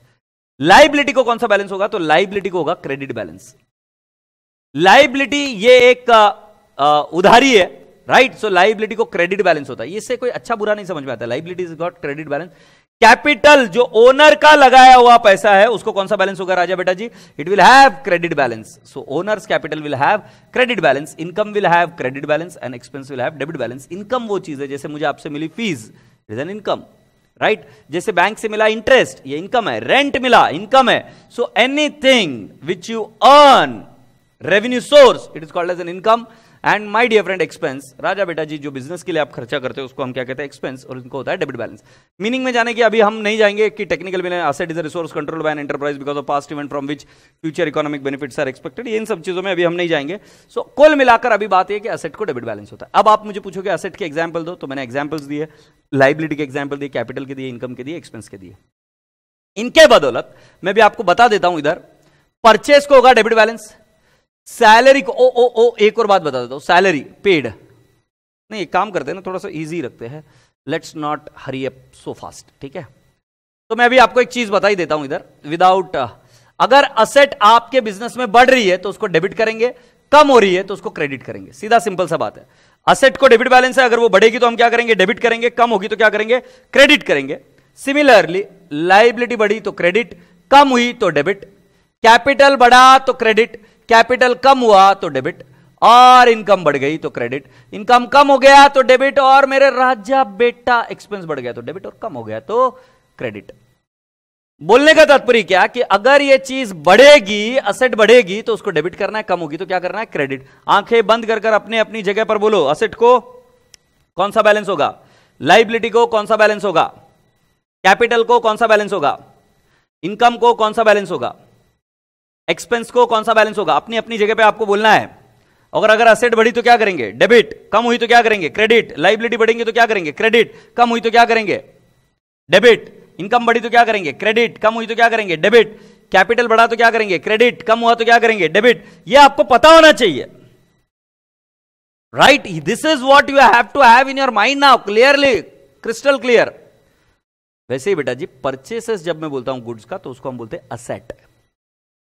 लाइबिलिटी को कौन सा बैलेंस होगा तो लाइबिलिटी को होगा क्रेडिट बैलेंस लाइबिलिटी ये एक आ, उधारी है राइट सो लाइबिलिटी को क्रेडिट बैलेंस होता है इससे कोई अच्छा बुरा नहीं समझ में आता liability is got credit balance capital जो ओनर का लगाया हुआ पैसा है उसको कौन सा बैलेंस होगा राजा बेटा जी it will have credit balance so owner's capital will have credit balance income will have credit balance and expense will have debit balance income वो चीज है जैसे मुझे आपसे मिली fees is an income right जैसे बैंक से मिला इंटरेस्ट ये इनकम है रेंट मिला इनकम है so anything which you earn revenue source it is called as an income and my dear friend expense राजा बेटा जी जो बिजनेस के लिए आप खर्चा करते हो उसको हम क्या कहते हैं एक्सपेंस और इनको होता है डेबिट बैलेंस मीनिंग में जाने की अभी हम नहीं जाएंगे कि टेक्निकल बिना asset is resource control by an enterprise because of past event from which future economic benefits are expected इन सब चीजों में अभी हम नहीं जाएंगे सो so, कुल मिलाकर अभी बात यह कि असेट को डेबिट बैलेंस होता है अब आप मुझे पूछोगे असेट के एग्जाम्पल दो तो मैंने एग्जाम्पल्स दिए लाइबिलिटी के एग्जाम्पल दिए कैपिटल के दिए इनकम के दिए एक्सपेंस के दिए इनके बदौलत मैं भी आपको बता देता हूं इधर परचेस को होगा डेबिट बैलेंस सैलरी को ओ ओ ओ एक और बात बता देता हूं सैलरी पेड नहीं काम करते हैं ना थोड़ा सा इजी रखते हैं let's not hurry up so fast ठीक है तो मैं अभी आपको एक चीज बता ही देता हूं इधर विदाउट अगर असेट आपके बिजनेस में बढ़ रही है तो उसको डेबिट करेंगे कम हो रही है तो उसको क्रेडिट करेंगे सीधा सिंपल सा बात है असेट को डेबिट बैलेंस है अगर वो बढ़ेगी तो हम क्या करेंगे डेबिट करेंगे कम होगी तो क्या करेंगे क्रेडिट करेंगे सिमिलरली लाइबिलिटी बढ़ी तो क्रेडिट कम हुई तो डेबिट कैपिटल बढ़ा तो क्रेडिट कैपिटल कम हुआ तो डेबिट और इनकम बढ़ गई तो क्रेडिट इनकम कम हो गया तो डेबिट और मेरे राजा बेटा एक्सपेंस बढ़ गया तो डेबिट और कम हो गया तो क्रेडिट बोलने का तात्पर्य क्या कि अगर यह चीज बढ़ेगी असेट बढ़ेगी तो उसको डेबिट करना है कम होगी तो क्या करना है क्रेडिट आंखें बंद कर कर अपने अपनी जगह पर बोलो असेट को कौन सा बैलेंस होगा लाइबिलिटी को कौन सा बैलेंस होगा कैपिटल को कौन सा बैलेंस होगा इनकम को कौन सा बैलेंस होगा एक्सपेंस को कौन सा बैलेंस होगा अपनी अपनी जगह पे आपको बोलना है और अगर असेट बढ़ी तो क्या करेंगे डेबिट कम हुई तो क्या करेंगे क्रेडिट लाइबिलिटी बढ़ेंगे तो क्या करेंगे क्रेडिट कम हुई तो क्या करेंगे डेबिट इनकम बढ़ी तो क्या करेंगे क्रेडिट कम हुई तो क्या करेंगे डेबिट कैपिटल बढ़ा तो क्या करेंगे क्रेडिट कम हुआ तो क्या करेंगे डेबिट ये आपको पता होना चाहिए right this is what you have to have in your mind now clearly crystal clear वैसे ही बेटा जी परचेसेस जब मैं बोलता हूं गुड्स का तो उसको हम बोलते हैं असेट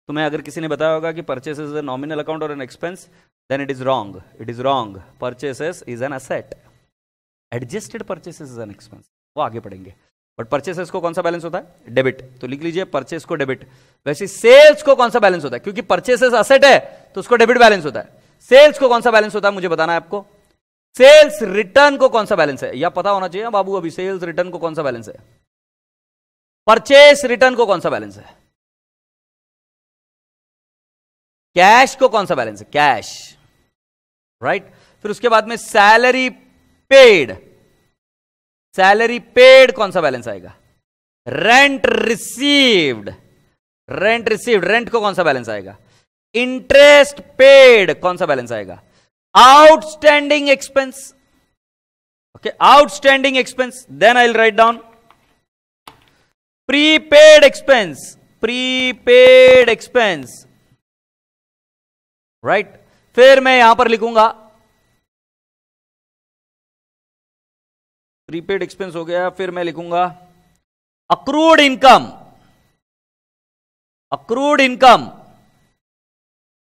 तुम्हें अगर किसी ने बताया होगा कि purchase is a nominal account और an expense then it is wrong it is wrong purchases is an asset adjusted purchases is an expense वो आगे पढ़ेंगे बट परचेसेस को कौन सा बैलेंस होता है डेबिट तो लिख लीजिए परचेस को डेबिट वैसे सेल्स को कौन सा बैलेंस होता है क्योंकि परचेसेस असेट है तो उसको डेबिट बैलेंस होता है सेल्स को कौन सा बैलेंस होता है मुझे बताना है आपको सेल्स रिटर्न को कौन सा बैलेंस है या पता होना चाहिए बाबू अभी सेल्स रिटर्न को कौन सा बैलेंस है परचेस रिटर्न को कौन सा बैलेंस है कैश को कौन सा बैलेंस है कैश राइट फिर उसके बाद में सैलरी पेड सैलरी पेड कौन सा बैलेंस आएगा rent received rent received rent को कौन सा बैलेंस आएगा इंटरेस्ट पेड कौन सा बैलेंस आएगा outstanding expense okay outstanding expense then I will write down prepaid expense prepaid expense right right? फिर मैं यहां पर लिखूंगा प्रीपेड एक्सपेंस हो गया फिर मैं लिखूंगा अक्रूड इनकम अक्रूड इनकम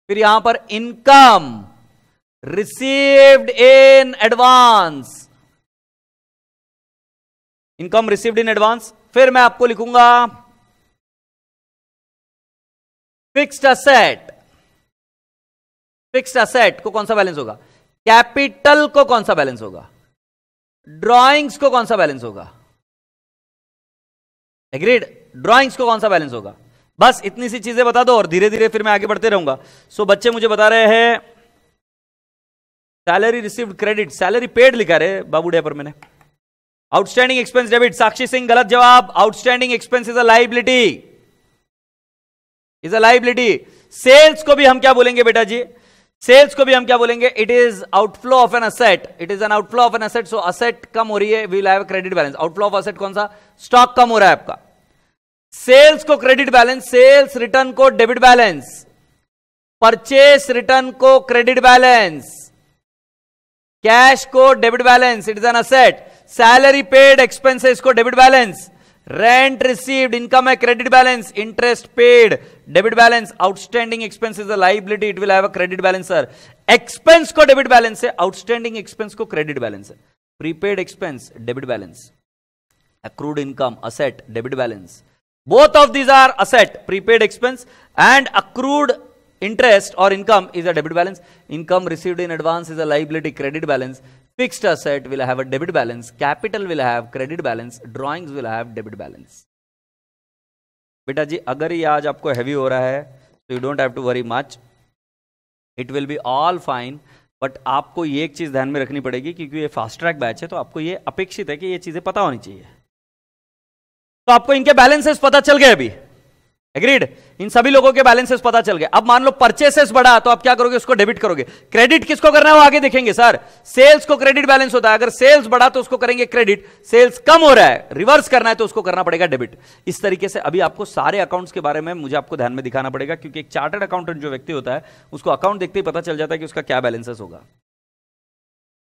फिर यहां पर income received in advance income received in advance फिर मैं आपको लिखूंगा फिक्स्ड असेट फिक्स्ड असेट को कौन सा बैलेंस होगा कैपिटल को कौन सा बैलेंस होगा ड्रॉइंग्स को कौन सा बैलेंस होगा एग्रीड ड्रॉइंग्स को कौन सा बैलेंस होगा बस इतनी सी चीजें बता दो और धीरे धीरे फिर मैं आगे बढ़ते रहूंगा सो so, बच्चे मुझे बता रहे हैं salary received credit salary paid लिखा रहे बाबूडिया पर मैंने outstanding expense debit Sakshi Singh गलत जवाब outstanding expense is a liability is a liability sales को भी हम क्या बोलेंगे बेटा जी सेल्स को भी हम क्या बोलेंगे it is outflow of an asset it is an outflow of an asset so asset कम हो रही है we'll have credit balance outflow of asset कौन सा स्टॉक कम हो रहा है आपका सेल्स को क्रेडिट बैलेंस सेल्स रिटर्न को डेबिट बैलेंस परचेस रिटर्न को क्रेडिट बैलेंस कैश को debit balance it is an asset salary paid expenses को debit balance rent received income a credit balance interest paid debit balance outstanding expense is a liability it will have a credit balance sir expense ko debit balance hai outstanding expense ko credit balance hai prepaid expense debit balance accrued income asset debit balance both of these are asset prepaid expense and accrued interest or income is a debit balance income received in advance is a liability credit balance fixed asset will have a debit balance capital will have credit balance drawings will have debit balance बेटा जी अगर ये आज आपको heavy हो रहा है तो you don't have to worry much it will be all fine but आपको ये एक चीज़ ध्यान में रखनी पड़ेगी क्योंकि ये फास्ट ट्रैक बैच है तो आपको ये अपेक्षित है कि ये चीज़ें पता होनी चाहिए तो आपको इनके बैलेंसेस पता चल गए अभी एग्रीड इन सभी लोगों के बैलेंसेस पता चल गए अब मान लो परचेसेस बढ़ा तो आप क्या करोगे उसको डेबिट करोगे क्रेडिट किसको करना है वो आगे देखेंगे सर सेल्स को क्रेडिट बैलेंस होता है अगर सेल्स बढ़ा तो उसको करेंगे क्रेडिट सेल्स कम हो रहा है रिवर्स करना है तो उसको करना पड़ेगा डेबिट इस तरीके से अभी आपको सारे अकाउंट्स के बारे में मुझे आपको ध्यान में दिखाना पड़ेगा क्योंकि एक चार्टर्ड अकाउंटेंट जो व्यक्ति होता है उसको अकाउंट देखते ही पता चल जाता है कि उसका क्या बैलेंसेस होगा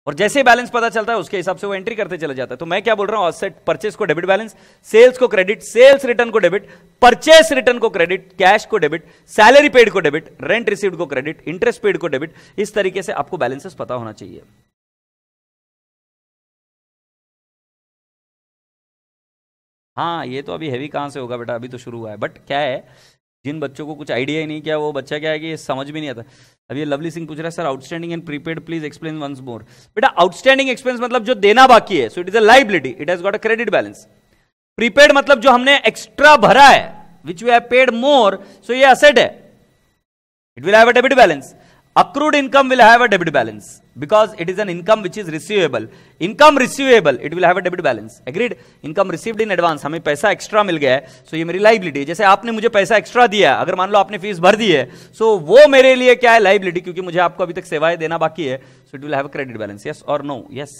और जैसे बैलेंस पता चलता है उसके हिसाब से वो एंट्री करते चले जाता है तो मैं क्या बोल रहा हूं ऑसेट परचेस को डेबिट बैलेंस सेल्स को क्रेडिट सेल्स रिटर्न को डेबिट परचेस रिटर्न को क्रेडिट कैश को डेबिट सैलरी पेड को डेबिट रेंट रिसीव्ड को क्रेडिट इंटरेस्ट पेड को डेबिट इस तरीके से आपको बैलेंसेस पता होना चाहिए हाँ ये तो अभी हैवी कहां से होगा बेटा अभी तो शुरू हुआ है बट क्या है जिन बच्चों को कुछ आइडिया ही नहीं किया वो बच्चा क्या है कि समझ भी नहीं आता अब ये लवली सिंह पूछ रहा है sir outstanding and prepaid please explain once more बेटा आउटस्टैंडिंग एक्सपेंस मतलब जो देना बाकी है so it is a liability it has got a credit balance prepaid मतलब जो हमने एक्स्ट्रा भरा है which we have paid more so ये असेट है it will have a debit balance accrued income will have a debit balance because it is an income which is receivable income receivable it will have a debit balance agreed income received in advance हमें पैसा extra मिल गया so ये मेरी liability जैसे आपने मुझे पैसा extra दिया अगर मान लो आपने फीस भर दी है सो so वो मेरे लिए क्या है लाइबिलिटी क्योंकि मुझे आपको अभी तक सेवाएं देना बाकी है it will have a credit balance yes or no yes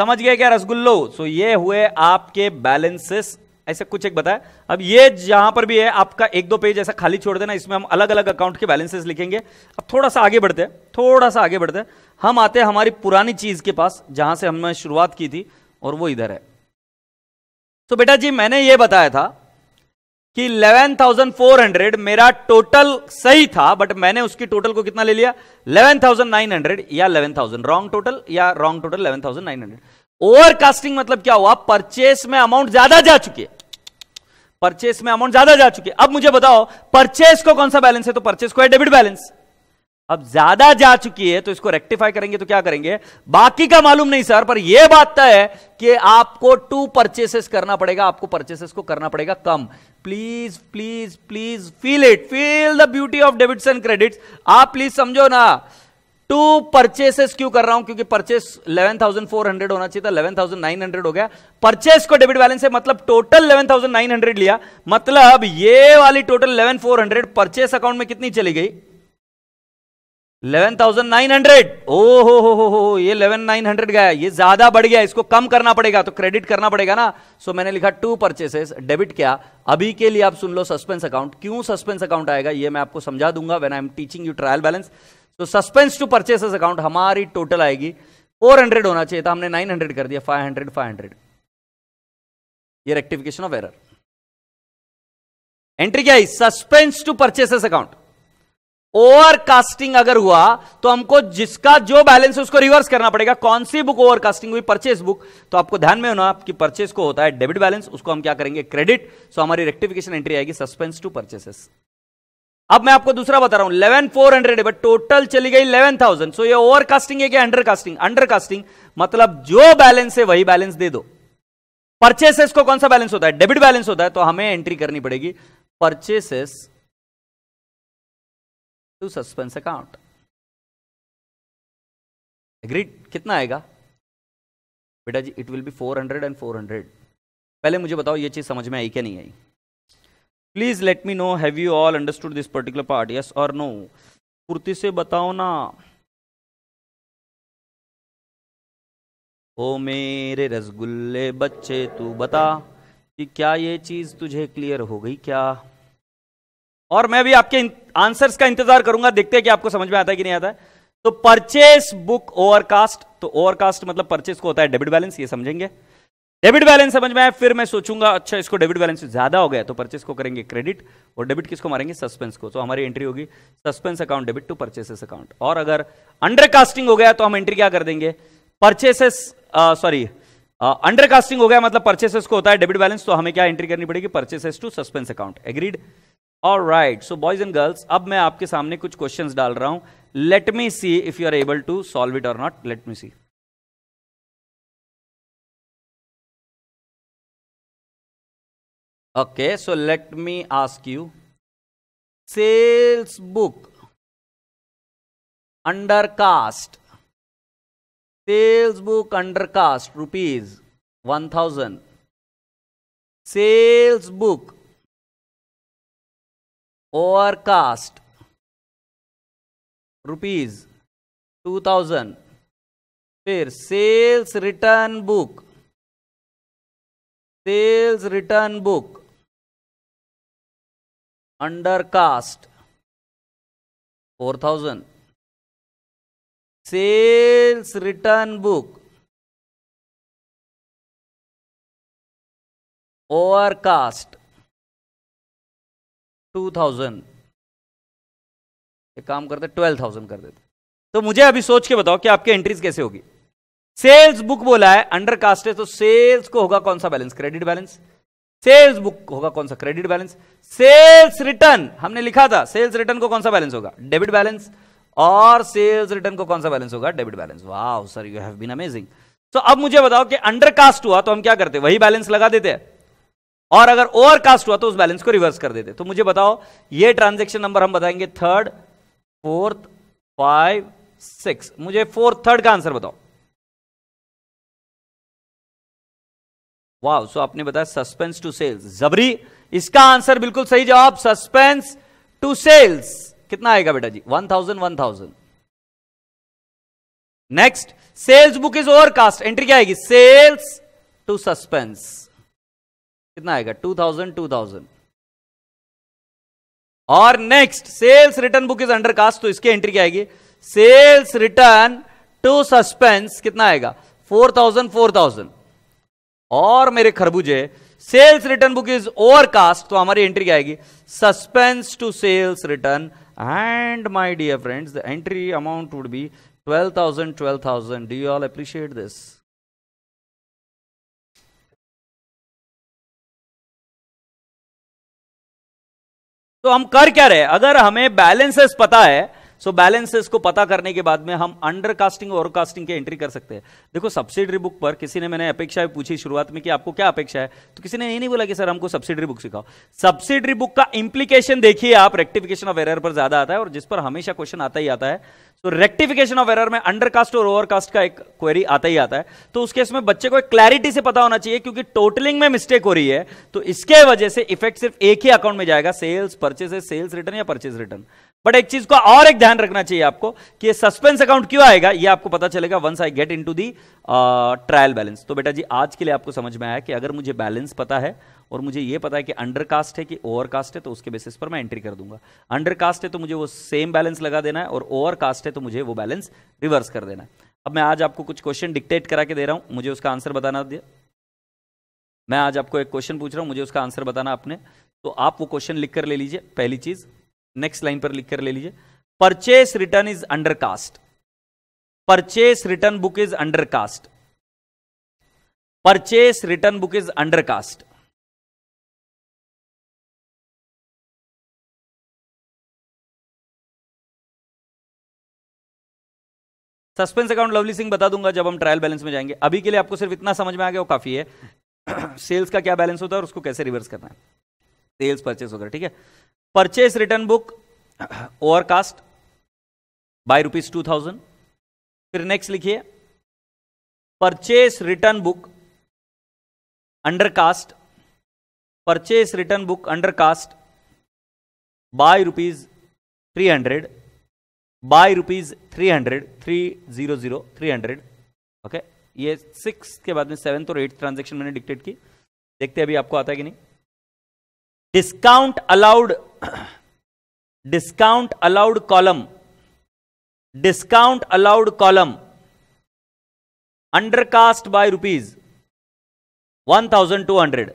समझ गए क्या रसगुल्लो सो so ये हुए आपके बैलेंसेस ऐसा कुछ एक बताया अब ये जहां पर भी है आपका एक दो पेज ऐसा खाली छोड़ देना इसमें हम अलग अलग अकाउंट के बैलेंसेस लिखेंगे अब थोड़ा सा आगे बढ़ते हैं थोड़ा सा आगे बढ़ते हैं हम आते हैं हमारी पुरानी चीज के पास जहां से हमने शुरुआत की थी और वो इधर है तो बेटा जी मैंने ये बताया था कि 11,400 मेरा टोटल सही था बट मैंने उसकी टोटल को कितना ले लिया 11,900 या 11,000 रॉन्ग टोटल या रॉन्ग टोटल 11,900 ओवरकास्टिंग मतलब क्या हुआ परचेस में अमाउंट ज्यादा जा चुकी है परचेस में अमाउंट ज्यादा जा चुकी है अब मुझे बताओ परचेस को कौन सा बैलेंस है तो परचेस को है डेबिट बैलेंस अब ज्यादा जा चुकी है तो इसको रेक्टिफाई करेंगे तो क्या करेंगे बाकी का मालूम नहीं सर पर यह बात तय है कि आपको टू परचेसेस करना पड़ेगा आपको परचेसेस को करना पड़ेगा कम please please please feel it feel the beauty of debits and credits आप प्लीज समझो ना टू परचेसेस क्यों कर रहा हूं क्योंकि परचेस 11,400 होना चाहिए था 11,900 हो गया परचेस को डेबिट बैलेंस है मतलब टोटल 11,900 लिया मतलब ये वाली टोटल 11,400 परचेस अकाउंट में कितनी चली गई 11,900 ओ हो हो हो हो ये 11,900 गया ये ज्यादा बढ़ गया इसको कम करना पड़ेगा तो क्रेडिट करना पड़ेगा ना सो मैंने लिखा टू परचेसेस डेबिट क्या अभी के लिए आप सुन लो सस्पेंस अकाउंट क्यों सस्पेंस अकाउंट आएगा ये मैं आपको समझा दूंगा when I am teaching you trial balance तो सस्पेंस टू परचेस अकाउंट हमारी टोटल आएगी 400 होना चाहिए था हमने 900 कर दिया 500 500 ये रेक्टिफिकेशन ऑफ एरर एंट्री क्या है suspense to purchases account overcasting अगर हुआ तो हमको जिसका जो बैलेंस है उसको रिवर्स करना पड़ेगा कौन सी बुक ओवरकास्टिंग हुई परचेस बुक तो आपको ध्यान में होना आपकी परचेस को होता है डेबिट बैलेंस उसको हम क्या करेंगे क्रेडिट सो तो हमारी रेक्टिफिकेशन एंट्री आएगी सस्पेंस टू परचेसेस अब मैं आपको दूसरा बता रहा हूं eleven four hundred but total चली गई इलेवन थाउजेंड सो ये ओवर कास्टिंग है कि अंडर कास्टिंग अंडर कास्टिंग मतलब जो बैलेंस है वही बैलेंस दे दो परचेसेस को कौन सा बैलेंस होता है डेबिट बैलेंस होता है तो हमें एंट्री करनी पड़ेगी purchases to suspense account agreed कितना आएगा बेटा जी it will be four hundred and four hundred पहले मुझे बताओ ये चीज समझ में आई क्या नहीं आई please let me know have you all understood this particular part yes और नो पूर्ति से बताओ ना ओ मेरे रसगुल्ले बच्चे तू बता कि क्या ये चीज़ तुझे क्लियर हो गई क्या और मैं भी आपके आंसर्स का इंतजार करूंगा देखते हैं कि आपको समझ में आता है कि नहीं आता है तो परचेस बुक ओवरकास्ट तो ओवरकास्ट मतलब परचेस को होता है डेबिट बैलेंस ये समझेंगे डेबिट बैलेंस समझ में आया फिर मैं सोचूंगा अच्छा इसको डेबिट बैलेंस ज्यादा हो गया तो परचेस को करेंगे क्रेडिट और डेबिट किसको मारेंगे सस्पेंस को तो हमारी एंट्री होगी suspense account debit to purchases account और अगर अंडरकास्टिंग हो गया तो हम एंट्री क्या कर देंगे परचेसेस सॉरी अंडरकास्टिंग हो गया मतलब परचेसेस को होता है डेबिट बैलेंस तो हमें क्या एंट्री करनी पड़ेगी purchases to suspense account agreed और right so boys and girls अब मैं आपके सामने कुछ क्वेश्चन डाल रहा हूं let me see if you are able to solve it और not let me see okay so let me ask you sales book under cast sales book under cast rupees one thousand sales book over cast rupees two thousand फिर sales return book sales return book under cast four thousand sales return book over cast two thousand एक काम करते twelve thousand कर देते तो मुझे अभी सोच के बताओ कि आपकी एंट्रीज कैसे होगी सेल्स बुक बोला है अंडर कास्ट है तो सेल्स को होगा कौन सा balance credit balance sales book होगा कौन सा क्रेडिट बैलेंस सेल्स रिटर्न हमने लिखा था सेल्स रिटर्न को कौन सा बैलेंस होगा डेबिट बैलेंस और सेल्स रिटर्न को कौन सा बैलेंस होगा डेबिट बैलेंस वाह sir you have been amazing तो अब मुझे बताओ कि अंडर कास्ट हुआ तो हम क्या करते वही बैलेंस लगा देते हैं और अगर ओवर कास्ट हुआ तो उस बैलेंस को रिवर्स कर देते तो मुझे बताओ ये ट्रांजेक्शन नंबर हम बताएंगे थर्ड फोर्थ फाइव सिक्स मुझे फोर्थ थर्ड का आंसर बताओ वाह सो आपने बताया सस्पेंस टू सेल्स जबरी इसका आंसर बिल्कुल सही जवाब सस्पेंस टू सेल्स कितना आएगा बेटा जी one thousand one thousand next sales book is over cast entry क्या आएगी सेल्स टू सस्पेंस कितना आएगा टू थाउजेंड टू थाउजेंड और next sales return book is under cast तो इसकी एंट्री क्या आएगी सेल्स रिटर्न टू सस्पेंस कितना आएगा फोर थाउजेंड फोर थाउजेंड और मेरे खरबूजे sales return book is overcast तो हमारी एंट्री क्या आएगी suspense to sales return and my dear friends the entry amount would be twelve thousand twelve thousand do you all appreciate this तो हम कर क्या रहे अगर हमें बैलेंसेस पता है सो बैलेंसेस को पता करने के बाद में हम अंडर कास्टिंग और कास्टिंग के एंट्री कर सकते हैं देखो सब्सिडी बुक पर किसी ने मैंने अपेक्षाएं पूछी शुरुआत में कि आपको क्या अपेक्षा है तो किसी ने ये नहीं बोला कि सर हमको सब्सिडी बुक सिखाओ सब्सिडी बुक का इंप्लीकेशन देखिए आप रेक्टिफिकेशन ऑफ एरर पर ज्यादा आता है और जिस पर हमेशा क्वेश्चन आता ही आता है तो रेक्टिफिकेशन ऑफ एरर में कास्ट और ओवरकास्ट का एक क्वेरी आता ही आता है तो उस केस में बच्चे को एक क्लैरिटी से पता होना चाहिए क्योंकि टोटलिंग में मिस्टेक हो रही है तो इसके वजह से इफेक्ट सिर्फ एक ही अकाउंट में जाएगा सेल्स परचेसेस सेल्स रिटर्न या परचेस रिटर्न बट एक चीज का और एक ध्यान रखना चाहिए आपको कि ये सस्पेंस अकाउंट क्यों आएगा ये आपको पता चलेगा once I get into the trial balance तो बेटा जी आज के लिए आपको समझ में आया कि अगर मुझे बैलेंस पता है और मुझे ये पता है कि अंडर कास्ट है कि ओवर कास्ट है तो उसके बेसिस पर मैं एंट्री कर दूंगा अंडर कास्ट है तो मुझे वो सेम बैलेंस लगा देना है और ओवर कास्ट है तो मुझे वो बैलेंस रिवर्स कर देना है अब मैं आज आपको कुछ क्वेश्चन डिक्टेट करा के दे रहा हूं मुझे उसका आंसर बताना दिया मैं आज आपको एक क्वेश्चन पूछ रहा हूं मुझे उसका आंसर बताना आपने तो आप वो क्वेश्चन लिख कर ले लीजिए पहली चीज़ नेक्स्ट लाइन पर लिखकर ले लीजिए purchase return is under cast purchase return book is under cast purchase return book is under cast suspense account Lovely Singh बता दूंगा जब हम ट्रायल बैलेंस में जाएंगे अभी के लिए आपको सिर्फ इतना समझ में आ गया वो काफी है सेल्स का क्या बैलेंस होता है और उसको कैसे रिवर्स करना है सेल्स परचेस होकर ठीक है book over cast by rupees two thousand फिर नेक्स्ट लिखिए purchase return book under cast purchase return book under cast by rupees three hundred by rupees three hundred three zero zero three hundred okay ये six के बाद में seventh और eight transaction मैंने dictate की देखते अभी आपको आता है कि नहीं discount allowed discount allowed column discount allowed column undercast by rupees 1200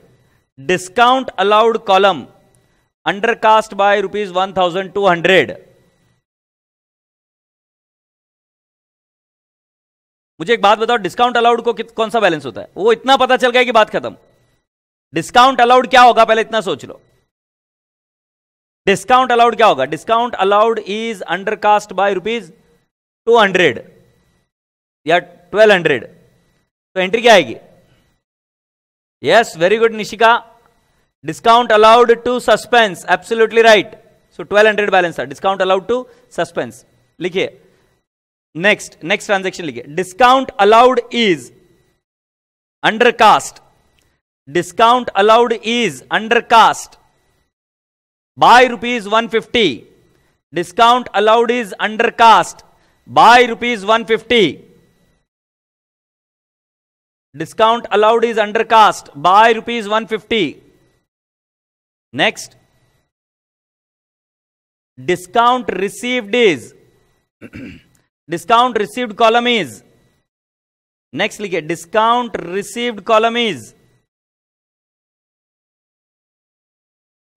discount allowed column undercast by rupees 1200 मुझे एक बात बताओ डिस्काउंट अलाउड को कौन सा बैलेंस होता है वो इतना पता चल गया कि बात खत्म डिस्काउंट अलाउड क्या होगा पहले इतना सोच लो डिस्काउंट अलाउड क्या होगा discount allowed is under cast by rupees two hundred या ट्वेल्व हंड्रेड तो एंट्री क्या आएगी yes very good Nishika discount allowed to suspense absolutely right so twelve hundred balance है डिस्काउंट अलाउड टू सस्पेंस लिखिए next next transaction लिखिए discount allowed is under cast discount allowed is undercast by rupees 150 discount allowed is undercast by rupees 150 discount allowed is undercast by rupees 150 next discount received is discount received column is next likhiye discount received column is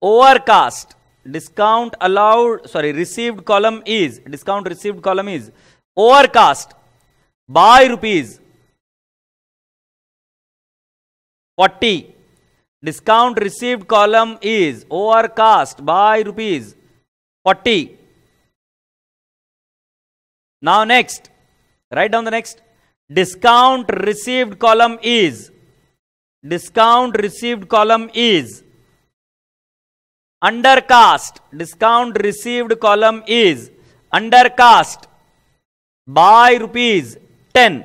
overcast discount allowed sorry received column is discount received column is overcast by rupees 40 discount received column is overcast by rupees 40 now next write down the next discount received column is discount received column is undercast discount received column is undercast by rupees 10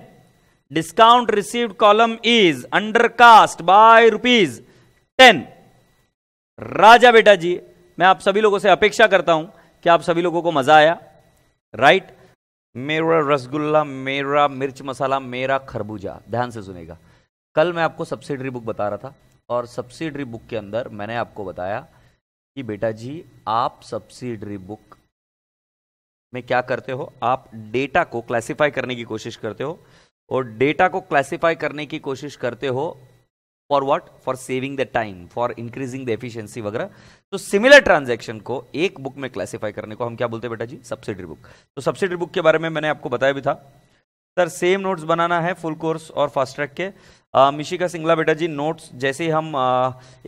discount received column is undercast by rupees 10 राजा बेटा जी मैं आप सभी लोगों से अपेक्षा करता हूं कि आप सभी लोगों को मजा आया राइट right? मेरा रसगुल्ला मेरा मिर्च मसाला मेरा खरबूजा ध्यान से सुनेगा कल मैं आपको सब्सिडरी बुक बता रहा था और सब्सिडरी बुक के अंदर मैंने आपको बताया कि बेटा जी आप सब्सिडरी बुक में क्या करते हो आप डेटा को क्लासिफाई करने की कोशिश करते हो और डेटा को क्लासिफाई करने की कोशिश करते हो for what for saving the time for increasing the efficiency वगैरह तो सिमिलर ट्रांजैक्शन को एक बुक में क्लासिफाई करने को हम क्या बोलते हैं बेटा जी सब्सिडरी बुक तो सब्सिडरी बुक के बारे में मैंने आपको बताया भी था सर सेम नोट्स बनाना है फुल कोर्स और फास्ट ट्रैक के मिशिका सिंगला बेटा जी नोट्स जैसे ही हम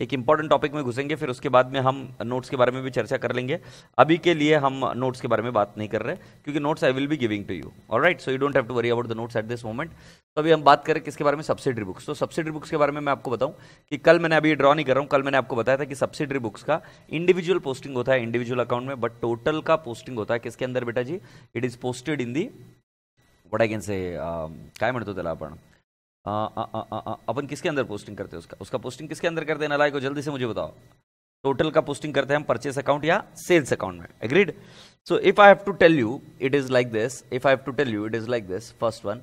एक इंपॉर्टेंट टॉपिक में घुसेंगे फिर उसके बाद में हम नोट्स के बारे में भी चर्चा कर लेंगे अभी के लिए हम नोट्स के बारे में बात नहीं कर रहे क्योंकि notes I will be giving to you और right so you don't have to worry about the notes at this moment तो अभी हम बात करें किसके बारे में सब्सिडी बुक्स तो सब्सिडी बुक्स के बारे में मैं आपको बताऊं कि कल मैंने अभी ड्रॉ नहीं कर रहा हूं कल मैंने आपको बताया था कि सब्सिडी बुक्स का इंडिविजुअल पोस्टिंग होता है इंडिविजुअल अकाउंट में बट टोटल का पोस्टिंग होता है किसके अंदर बेटा जी it is posted in the what I can say क्या मिलते त्याला आ, आ, आ, आ, अपन किसके अंदर पोस्टिंग करते हैं उसका उसका पोस्टिंग किसके अंदर करते हैं नलाय को जल्दी से मुझे बताओ टोटल का पोस्टिंग करते हैं हम परचेस अकाउंट या सेल्स अकाउंट में agreed so if I have to tell you it is like this if I have to tell you it is like this first one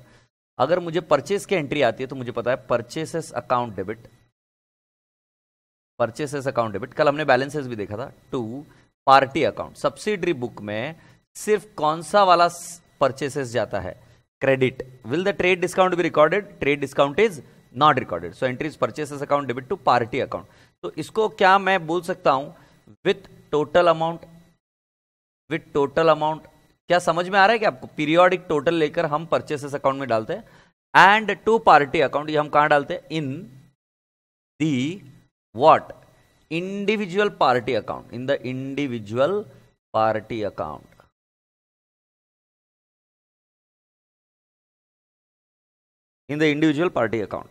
अगर मुझे परचेस की entry आती है तो मुझे पता है purchases account debit purchases account debit कल हमने बैलेंसेस भी देखा था to party account subsidiary book में सिर्फ कौन सा वाला परचेसेस जाता है credit will the trade discount be recorded trade discount is not recorded so entry is purchases account debit to party account तो so, इसको क्या मैं बोल सकता हूं with total amount with total amount क्या समझ में आ रहा है कि आपको पीरियोडिक टोटल लेकर हम परचेसेस अकाउंट में डालते हैं एंड टू पार्टी अकाउंट ये हम कहां डालते हैं in the what individual party account in the individual party account in the individual party account.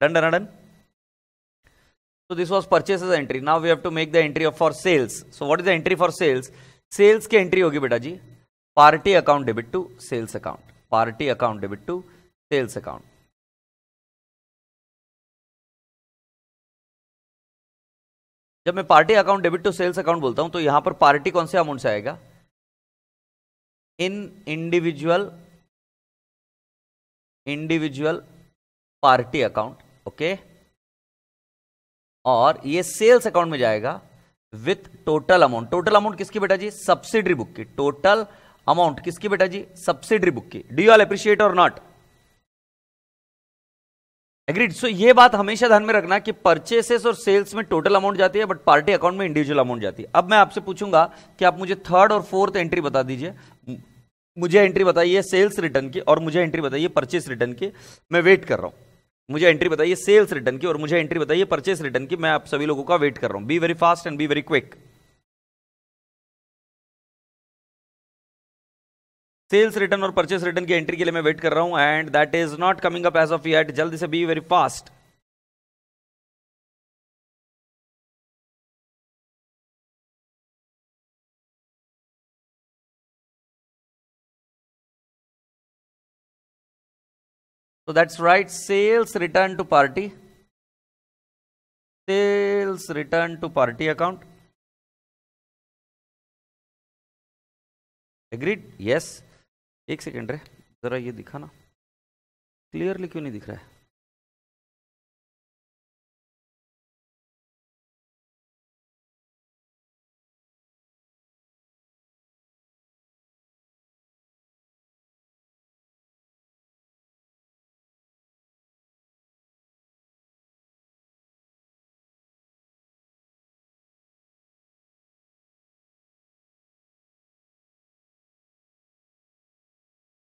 Done, done, done. So this was purchases entry. Now we have to make the entry of for sales. So what is the entry for sales? Sales ke entry hogi beta ji party account debit to sales account party account debit to sales account जब मैं party account debit to sales account बोलता हूं तो यहां पर party कौन से amount से आएगा in individual individual party account okay और ये सेल्स अकाउंट में जाएगा with total amount total amount किसकी बेटा जी सब्सिडरी बुक की टोटल अमाउंट किसकी बेटा जी सब्सिडरी बुक की डू यू ऑल अप्रिशिएट और नॉट एग्रीड सो ये बात हमेशा ध्यान में रखना कि परचेसेस और सेल्स में टोटल अमाउंट जाती है बट पार्टी अकाउंट में इंडिविजुअल अमाउंट जाती है अब मैं आपसे पूछूंगा कि आप मुझे थर्ड और फोर्थ एंट्री बता दीजिए मुझे एंट्री बताइए सेल्स रिटर्न की और मुझे एंट्री बताइए परचेस रिटर्न की मैं वेट कर रहा हूँ मुझे एंट्री बताइए सेल्स रिटर्न की और मुझे एंट्री बताइए परचेस रिटर्न की मैं आप सभी लोगों का वेट कर रहा हूँ be very fast and be very quick sales return और परचेस रिटर्न की एंट्री के लिए मैं वेट कर रहा हूँ and that is not coming up as of yet जल्दी से be very fast So that's right, sales return to party. Sales return to party account. agreed yes. ek second re zara ye dikha na clearly kyun nahi dikh raha hai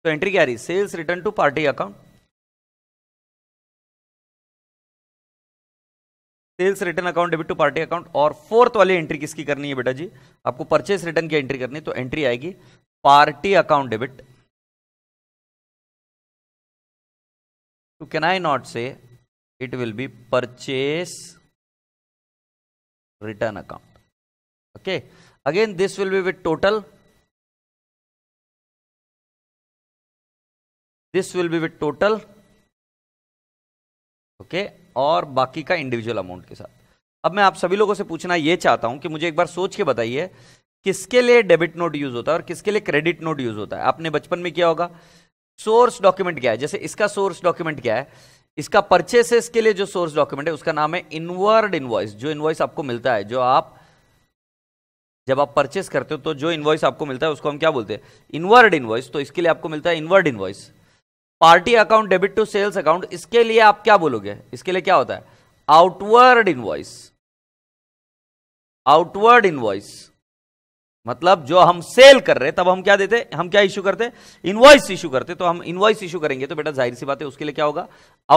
तो entry क्या रही sales return to party account sales return account debit to party account और fourth वाली entry किसकी करनी है बेटा जी आपको परचेस रिटर्न की एंट्री करनी है तो एंट्री आएगी party account debit to can I not say it will be purchase return account okay again this will be with total this will be with total okay और बाकी का individual amount के साथ अब मैं आप सभी लोगों से पूछना यह चाहता हूं कि मुझे एक बार सोच के बताइए किसके लिए डेबिट नोट यूज होता है और किसके लिए क्रेडिट नोट यूज होता है आपने बचपन में किया होगा सोर्स डॉक्यूमेंट क्या है जैसे इसका सोर्स डॉक्यूमेंट क्या है इसका परचेसेस के लिए जो सोर्स डॉक्यूमेंट है उसका नाम है इनवर्ड इनवॉइस जो इनवॉइस आपको मिलता है जो आप जब आप परचेस करते हो तो जो इनवॉइस आपको मिलता है उसको हम क्या बोलते हैं इनवर्ड इनवॉइस तो इसके लिए आपको मिलता है inward invoice party account debit to sales account इसके लिए आप क्या बोलोगे इसके लिए क्या होता है आउटवर्ड इनवॉइस आउटवर्ड इनवॉइस मतलब जो हम सेल कर रहे तब हम क्या देते हम क्या इश्यू करते इनवॉइस इश्यू करते तो हम इनवॉइस इश्यू करेंगे तो बेटा जाहिर सी बात है उसके लिए क्या होगा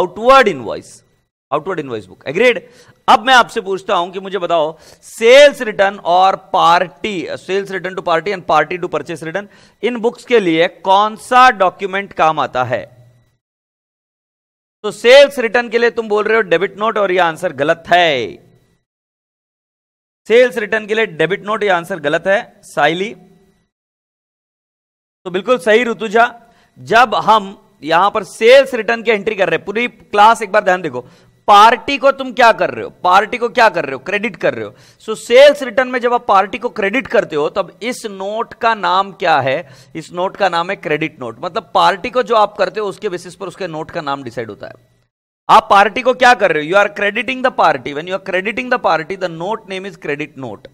outward invoice outward invoice book agreed अब मैं आपसे पूछता हूं कि मुझे बताओ सेल्स रिटर्न और party sales return to party and party to purchase return in books के लिए कौन सा डॉक्यूमेंट काम आता है तो सेल्स रिटर्न के लिए तुम बोल रहे हो डेबिट नोट और यह आंसर गलत है सेल्स रिटर्न के लिए डेबिट नोट यह आंसर गलत है साइली तो बिल्कुल सही ऋतुजा जब हम यहां पर सेल्स रिटर्न की एंट्री कर रहे हैं पूरी क्लास एक बार ध्यान देखो पार्टी को तुम क्या कर रहे हो पार्टी को क्या कर रहे हो क्रेडिट कर रहे हो सो सेल्स रिटर्न में जब आप पार्टी को क्रेडिट करते हो तब इस नोट का नाम क्या है इस नोट का नाम है क्रेडिट नोट मतलब पार्टी को जो आप करते हो उसके बेसिस पर उसके नोट का नाम डिसाइड होता है आप पार्टी को क्या कर रहे हो you are crediting the party when you are crediting the party the note name is credit note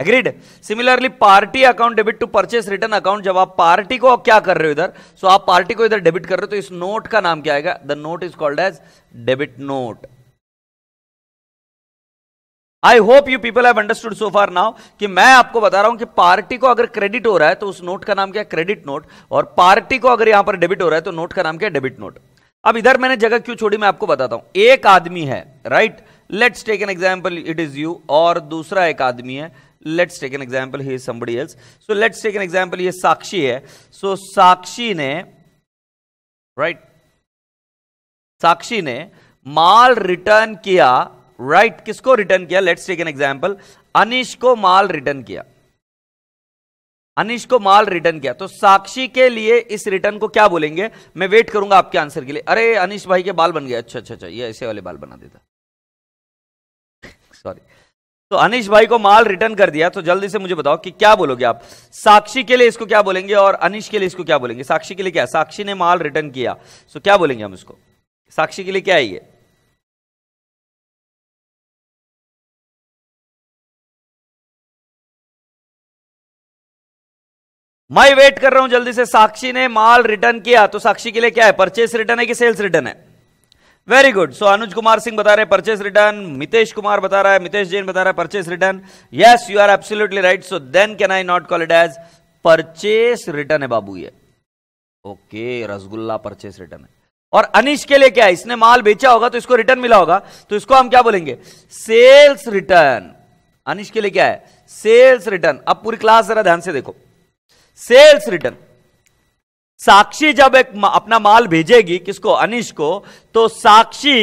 agreed similarly party account debit to purchase return account जब आप पार्टी को क्या कर रहे हो इधर सो so आप पार्टी को इधर डेबिट कर रहे हो तो इस नोट का नाम क्या आएगा the note is called as debit note I hope you people have understood so far now कि मैं आपको बता रहा हूं कि पार्टी को अगर क्रेडिट हो रहा है तो उस नोट का नाम क्या है क्रेडिट नोट और पार्टी को अगर यहां पर डेबिट हो रहा है तो नोट का नाम क्या है डेबिट नोट अब इधर मैंने जगह क्यों छोड़ी मैं आपको बताता हूं एक आदमी है right let's take an example it is you और दूसरा एक आदमी है let's take an example he somebody else so let's take an example ये साक्षी है सो so, साक्षी ने राइट right, साक्षी ने माल रिटर्न किया राइट right, किसको रिटर्न किया let's take an example Anish को माल रिटर्न किया अनिश को माल रिटर्न किया तो साक्षी के लिए इस रिटर्न को क्या बोलेंगे मैं वेट करूंगा आपके आंसर के लिए अरे अनिश भाई के बाल बन गए अच्छा अच्छा अच्छा ये ऐसे वाले बाल बना देता सॉरी तो अनिश भाई को माल रिटर्न कर दिया तो जल्दी से मुझे बताओ कि क्या बोलोगे आप साक्षी के लिए इसको क्या बोलेंगे और अनिश के लिए इसको क्या बोलेंगे साक्षी के लिए क्या साक्षी ने माल रिटर्न किया तो क्या बोलेंगे हम इसको साक्षी के लिए क्या है ये मैं वेट कर रहा हूं जल्दी से साक्षी ने माल रिटर्न किया तो साक्षी के लिए क्या है परचेस रिटर्न है कि सेल्स रिटर्न है very good so Anuj Kumar Singh बता रहे परचेस रिटर्न मितेश कुमार बता रहा है मितेश जैन बता रहा है purchase return yes you are absolutely right so then can I not call it as purchase return है बाबू ये ओके रसगुल्ला परचेस रिटर्न है और अनिश के लिए क्या है इसने माल बेचा होगा तो इसको रिटर्न मिला होगा तो इसको हम क्या बोलेंगे सेल्स रिटर्न अनिश के लिए क्या है सेल्स रिटर्न अब पूरी क्लास जरा ध्यान से देखो सेल्स रिटर्न साक्षी जब एक अपना माल भेजेगी किसको अनिश को तो साक्षी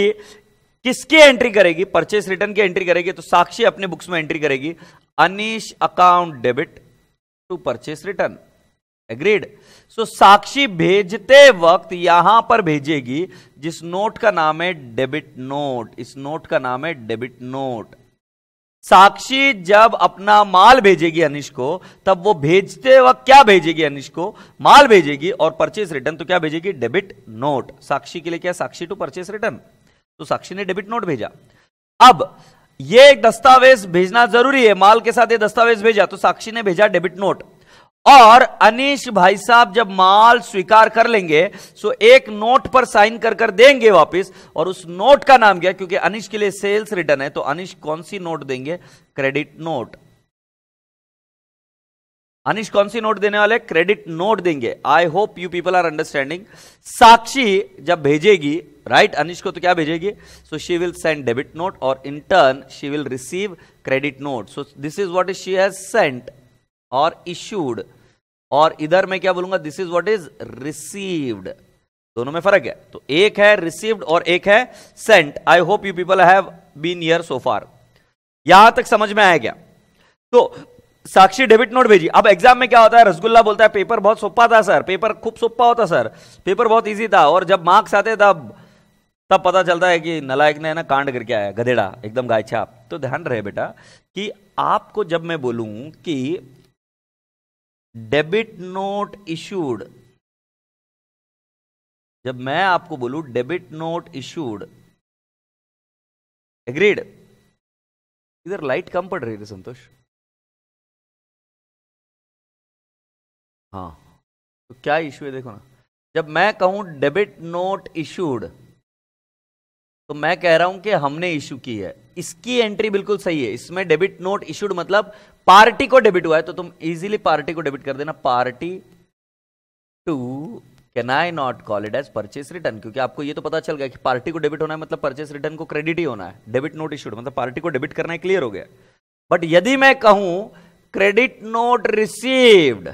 किसकी एंट्री करेगी परचेस रिटर्न की एंट्री करेगी तो साक्षी अपने बुक्स में एंट्री करेगी Anish account debit to purchase return agreed so Sakshi भेजते वक्त यहां पर भेजेगी जिस नोट का नाम है डेबिट नोट इस नोट का नाम है डेबिट नोट साक्षी जब अपना माल भेजेगी अनिश को तब वो भेजते वक्त क्या भेजेगी अनिश को माल भेजेगी और परचेस रिटर्न तो क्या भेजेगी डेबिट नोट साक्षी के लिए क्या साक्षी टू परचेस रिटर्न तो साक्षी ने डेबिट नोट भेजा अब ये एक दस्तावेज भेजना जरूरी है माल के साथ ये दस्तावेज भेजा तो साक्षी ने भेजा डेबिट नोट और अनिश भाई साहब जब माल स्वीकार कर लेंगे सो एक नोट पर साइन कर कर देंगे वापस और उस नोट का नाम क्या क्योंकि अनिश के लिए सेल्स रिटर्न है तो अनिश कौन सी नोट देंगे क्रेडिट नोट अनिश कौन सी नोट देने वाले क्रेडिट नोट देंगे I hope you people are understanding Sakshi जब भेजेगी राइट right? अनिश को तो क्या भेजेगी so she will send debit note और in turn she will receive credit note so this is what is she has sent और issued और इधर मैं क्या बोलूंगा this is what is received दोनों में फर्क है तो एक है रिसीव्ड और एक है sent I hope you people have been here so far यहां तक समझ में आया क्या तो साक्षी डेबिट नोट भेजी अब एग्जाम में क्या होता है रसगुल्ला बोलता है पेपर बहुत सोपा था सर पेपर खूब सोपा होता सर पेपर बहुत इजी था और जब मार्क्स आते तब तब पता चलता है कि नलायक ने ना कांड करके आया गधेड़ा एकदम गायछाप तो ध्यान रहे बेटा कि आपको जब मैं बोलूं कि डेबिट नोट इशूड जब मैं आपको बोलूं डेबिट नोट इशूड एग्रीड इधर लाइट कम पड़ रही है संतोष हाँ तो क्या इश्यू है देखो ना जब मैं कहूं डेबिट नोट इशूड तो मैं कह रहा हूं कि हमने इशू की है इसकी एंट्री बिल्कुल सही है इसमें डेबिट नोट इशूड मतलब पार्टी को डेबिट हुआ है तो तुम इजीली पार्टी को डेबिट कर देना party to can I not call it as purchase return क्योंकि आपको ये तो पता चल गया कि पार्टी को डेबिट होना है मतलब परचेस रिटर्न को क्रेडिट ही होना है डेबिट नोट इशूड मतलब पार्टी को डेबिट करना है क्लियर हो गया बट यदि मैं कहूं credit note received